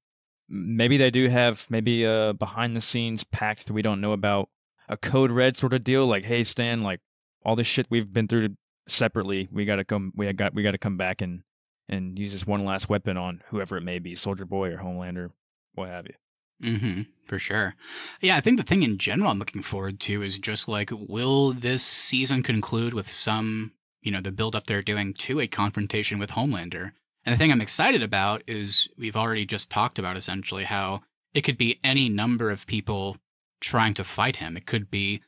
Maybe they do have maybe a behind the scenes pact that we don't know about a code red sort of deal, like, hey Stan, like all this shit we've been through separately, we gotta come we got we gotta come back and and use this one last weapon on whoever it may be, Soldier Boy or Homelander, what have you. Mm-hmm, for sure. Yeah, I think the thing in general I'm looking forward to is just like, will this season conclude with some, you know, the build up they're doing to a confrontation with Homelander? And the thing I'm excited about is we've already just talked about essentially how it could be any number of people trying to fight him. It could be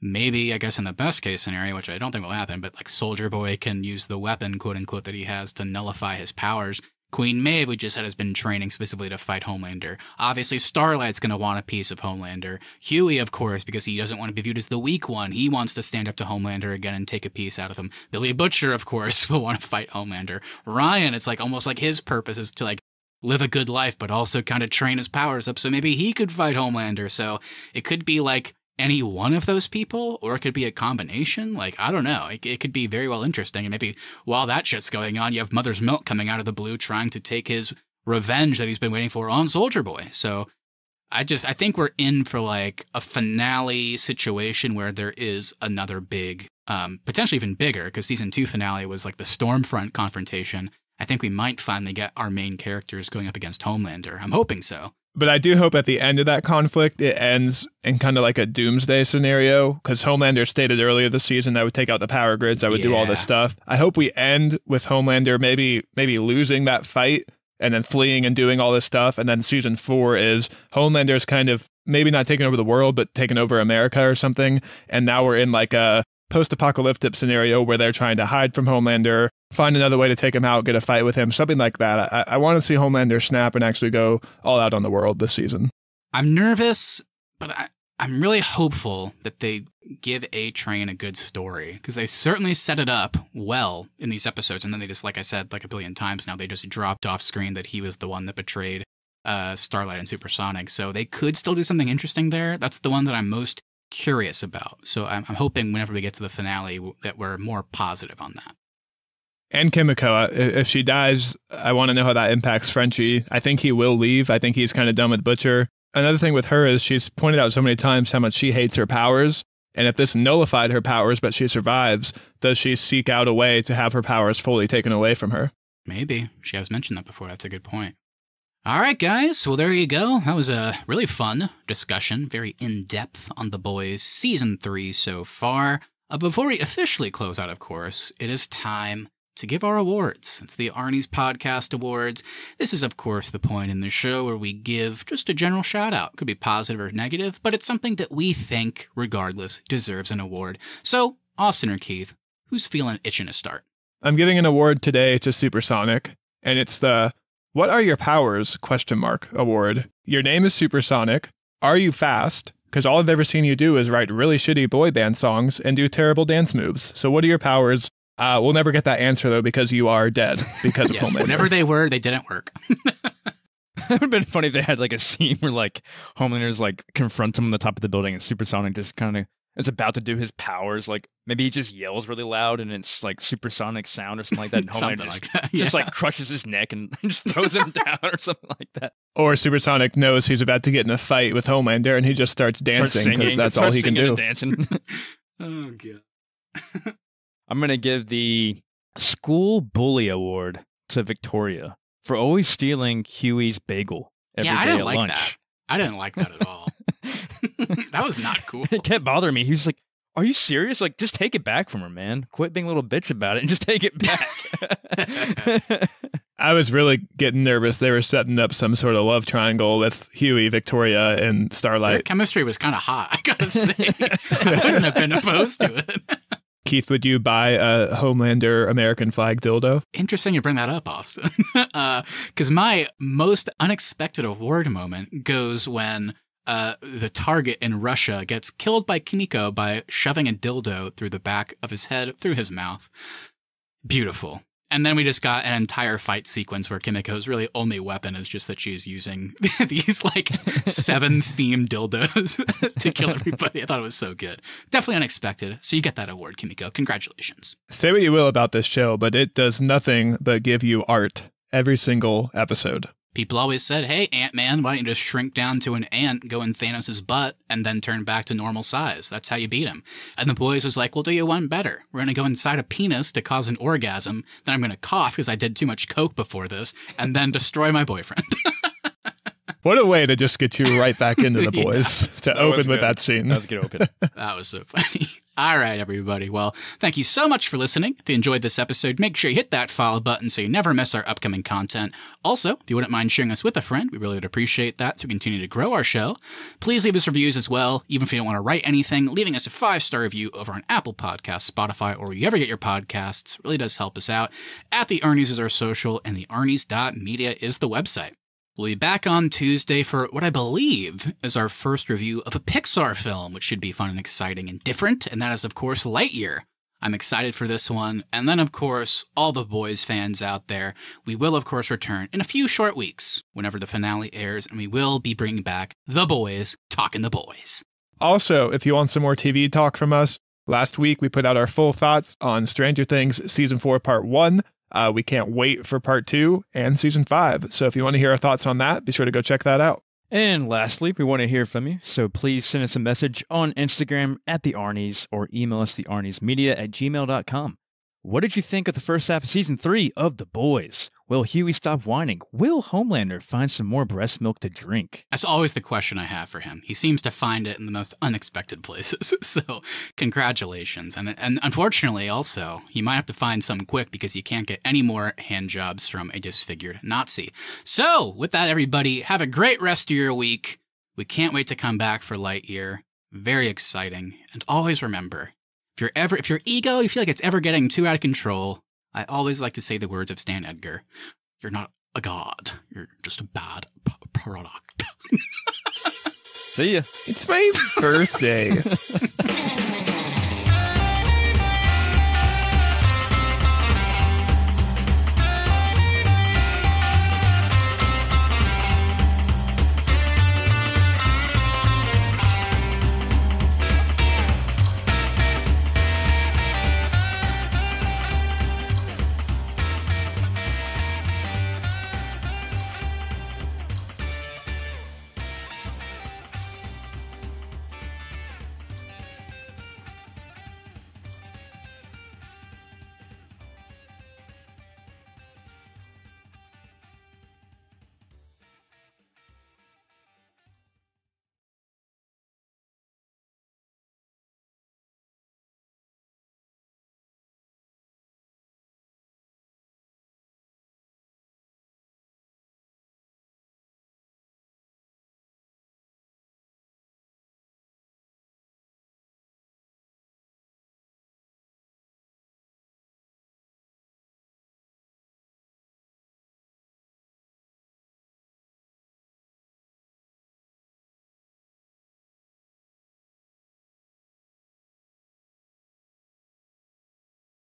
maybe, I guess, in the best case scenario, which I don't think will happen, but like Soldier Boy can use the weapon, quote unquote, that he has to nullify his powers. Queen Maeve, we just said, has been training specifically to fight Homelander. Obviously, Starlight's going to want a piece of Homelander. Huey, of course, because he doesn't want to be viewed as the weak one. He wants to stand up to Homelander again and take a piece out of him. Billy Butcher, of course, (laughs) will want to fight Homelander. Ryan, it's like almost like his purpose is to like live a good life, but also kind of train his powers up so maybe he could fight Homelander. So it could be like any one of those people, or it could be a combination. Like, I don't know. It, it could be very well interesting. And maybe while that shit's going on, you have Mother's Milk coming out of the blue trying to take his revenge that he's been waiting for on Soldier Boy. So I just, I think we're in for like a finale situation where there is another big, um, potentially even bigger, because season two finale was like the Stormfront confrontation I think we might finally get our main characters going up against Homelander. I'm hoping so. But I do hope at the end of that conflict, it ends in kind of like a doomsday scenario because Homelander stated earlier this season I would take out the power grids, I would yeah. do all this stuff. I hope we end with Homelander maybe maybe losing that fight and then fleeing and doing all this stuff. And then season four is Homelander's kind of maybe not taking over the world, but taking over America or something. And now we're in like a post apocalyptic scenario where they're trying to hide from Homelander, find another way to take him out, get a fight with him, something like that. I, I want to see Homelander snap and actually go all out on the world this season. I'm nervous, but I, I'm really hopeful that they give A Train a good story because they certainly set it up well in these episodes. And then they just, like I said, like a billion times now, they just dropped off screen that he was the one that betrayed uh, Starlight and Supersonic. So they could still do something interesting there. That's the one that I'm most curious about. So I'm, I'm, hoping whenever we get to the finale that we're more positive on that. And Kimiko, uh, if she dies, I want to know how that impacts Frenchie. I think he will leave. I think he's kind of done with Butcher. Another thing with her is she's pointed out so many times how much she hates her powers. And if this nullified her powers, but she survives, does she seek out a way to have her powers fully taken away from her? Maybe. She has mentioned that before. That's a good point. All right, guys. Well, there you go. That was a really fun discussion, very in depth on The Boys season three so far. Uh, before we officially close out, of course, it is time to give our awards. It's the Arnie's Podcast Awards. This is, of course, the point in the show where we give just a general shout out. It could be positive or negative, but it's something that we think, regardless, deserves an award. So, Austin or Keith, who's feeling itching to start? I'm giving an award today to Supersonic, and it's the what are your powers? Question mark award. Your name is Supersonic. Are you fast? Because all I've ever seen you do is write really shitty boy band songs and do terrible dance moves. So what are your powers? Uh, we'll never get that answer though because you are dead because of (laughs) yeah. Homelander. Whenever they were, they didn't work. (laughs) (laughs) It would have been funny if they had like a scene where like Homelander's like confronts him on the top of the building and Supersonic just kind of is about to do his powers, like maybe he just yells really loud and it's like supersonic sound or something like that. And (laughs) something just, like that. Yeah. just like crushes his neck and (laughs) just throws him down or something like that. Or supersonic knows he's about to get in a fight with Homelander and he just starts dancing because that's all he can do. Dancing. (laughs) oh god. I'm gonna give the school bully award to Victoria for always stealing Huey's bagel. yeah, I didn't like lunch. that. I didn't like that at all. (laughs) that was not cool. it kept bothering me. He was like, are you serious? Like, just take it back from her, man. Quit being a little bitch about it and just take it back. (laughs) I was really getting nervous. They were setting up some sort of love triangle with Huey, Victoria, and Starlight. Their chemistry was kind of hot, I gotta (laughs) say. I wouldn't have been opposed to it. Keith, would you buy a Homelander American flag dildo? Interesting you bring that up, Austin. Because uh, my most unexpected award moment goes when uh, the target in Russia gets killed by Kimiko by shoving a dildo through the back of his head through his mouth. Beautiful. And then we just got an entire fight sequence where Kimiko's really only weapon is just that she's using (laughs) these like seven (laughs) themed dildos (laughs) to kill everybody. I thought it was so good. Definitely unexpected. So you get that award, Kimiko. Congratulations. Say what you will about this show, but it does nothing but give you art every single episode. People always said, hey, Ant Man, why don't you just shrink down to an ant, go in Thanos' butt, and then turn back to normal size? That's how you beat him. And the boys was like, we'll do you one better. We're going to go inside a penis to cause an orgasm, then I'm going to cough because I did too much coke before this, and then destroy my boyfriend. (laughs) what a way to just get you right back into the (laughs) boys yeah. to open with that scene. That was a good open. (laughs) that was so funny. (laughs) All right, everybody. Well, thank you so much for listening. If you enjoyed this episode, make sure you hit that follow button so you never miss our upcoming content. Also, if you wouldn't mind sharing us with a friend, we really would appreciate that to continue to grow our show. Please leave us reviews as well, even if you don't want to write anything. Leaving us a five star review over on Apple Podcasts, Spotify, or wherever you ever get your podcasts really does help us out. At the Ernie's is our social, and the Ernie's.media is the website. We'll be back on Tuesday for what I believe is our first review of a Pixar film, which should be fun and exciting and different, and that is, of course, Lightyear. I'm excited for this one. And then, of course, all the boys fans out there, we will, of course, return in a few short weeks whenever the finale airs, and we will be bringing back the boys talking the boys. Also, if you want some more TV talk from us, last week we put out our full thoughts on Stranger Things Season 4, Part 1. Uh, we can't wait for part two and season five. So if you want to hear our thoughts on that, be sure to go check that out. And lastly, we want to hear from you. So please send us a message on Instagram at the Arnies or email us the Arnies Media at gmail.com. What did you think of the first half of season three of The Boys? Will Huey stop whining? Will Homelander find some more breast milk to drink? That's always the question I have for him. He seems to find it in the most unexpected places. (laughs) so, congratulations. And, and unfortunately, also, he might have to find some quick because you can't get any more hand jobs from a disfigured Nazi. So, with that, everybody, have a great rest of your week. We can't wait to come back for Lightyear. Very exciting. And always remember if you're ever, if your ego, you feel like it's ever getting too out of control, I always like to say the words of Stan Edgar: "You're not a god. You're just a bad p- product." See ya. It's my birthday. (laughs)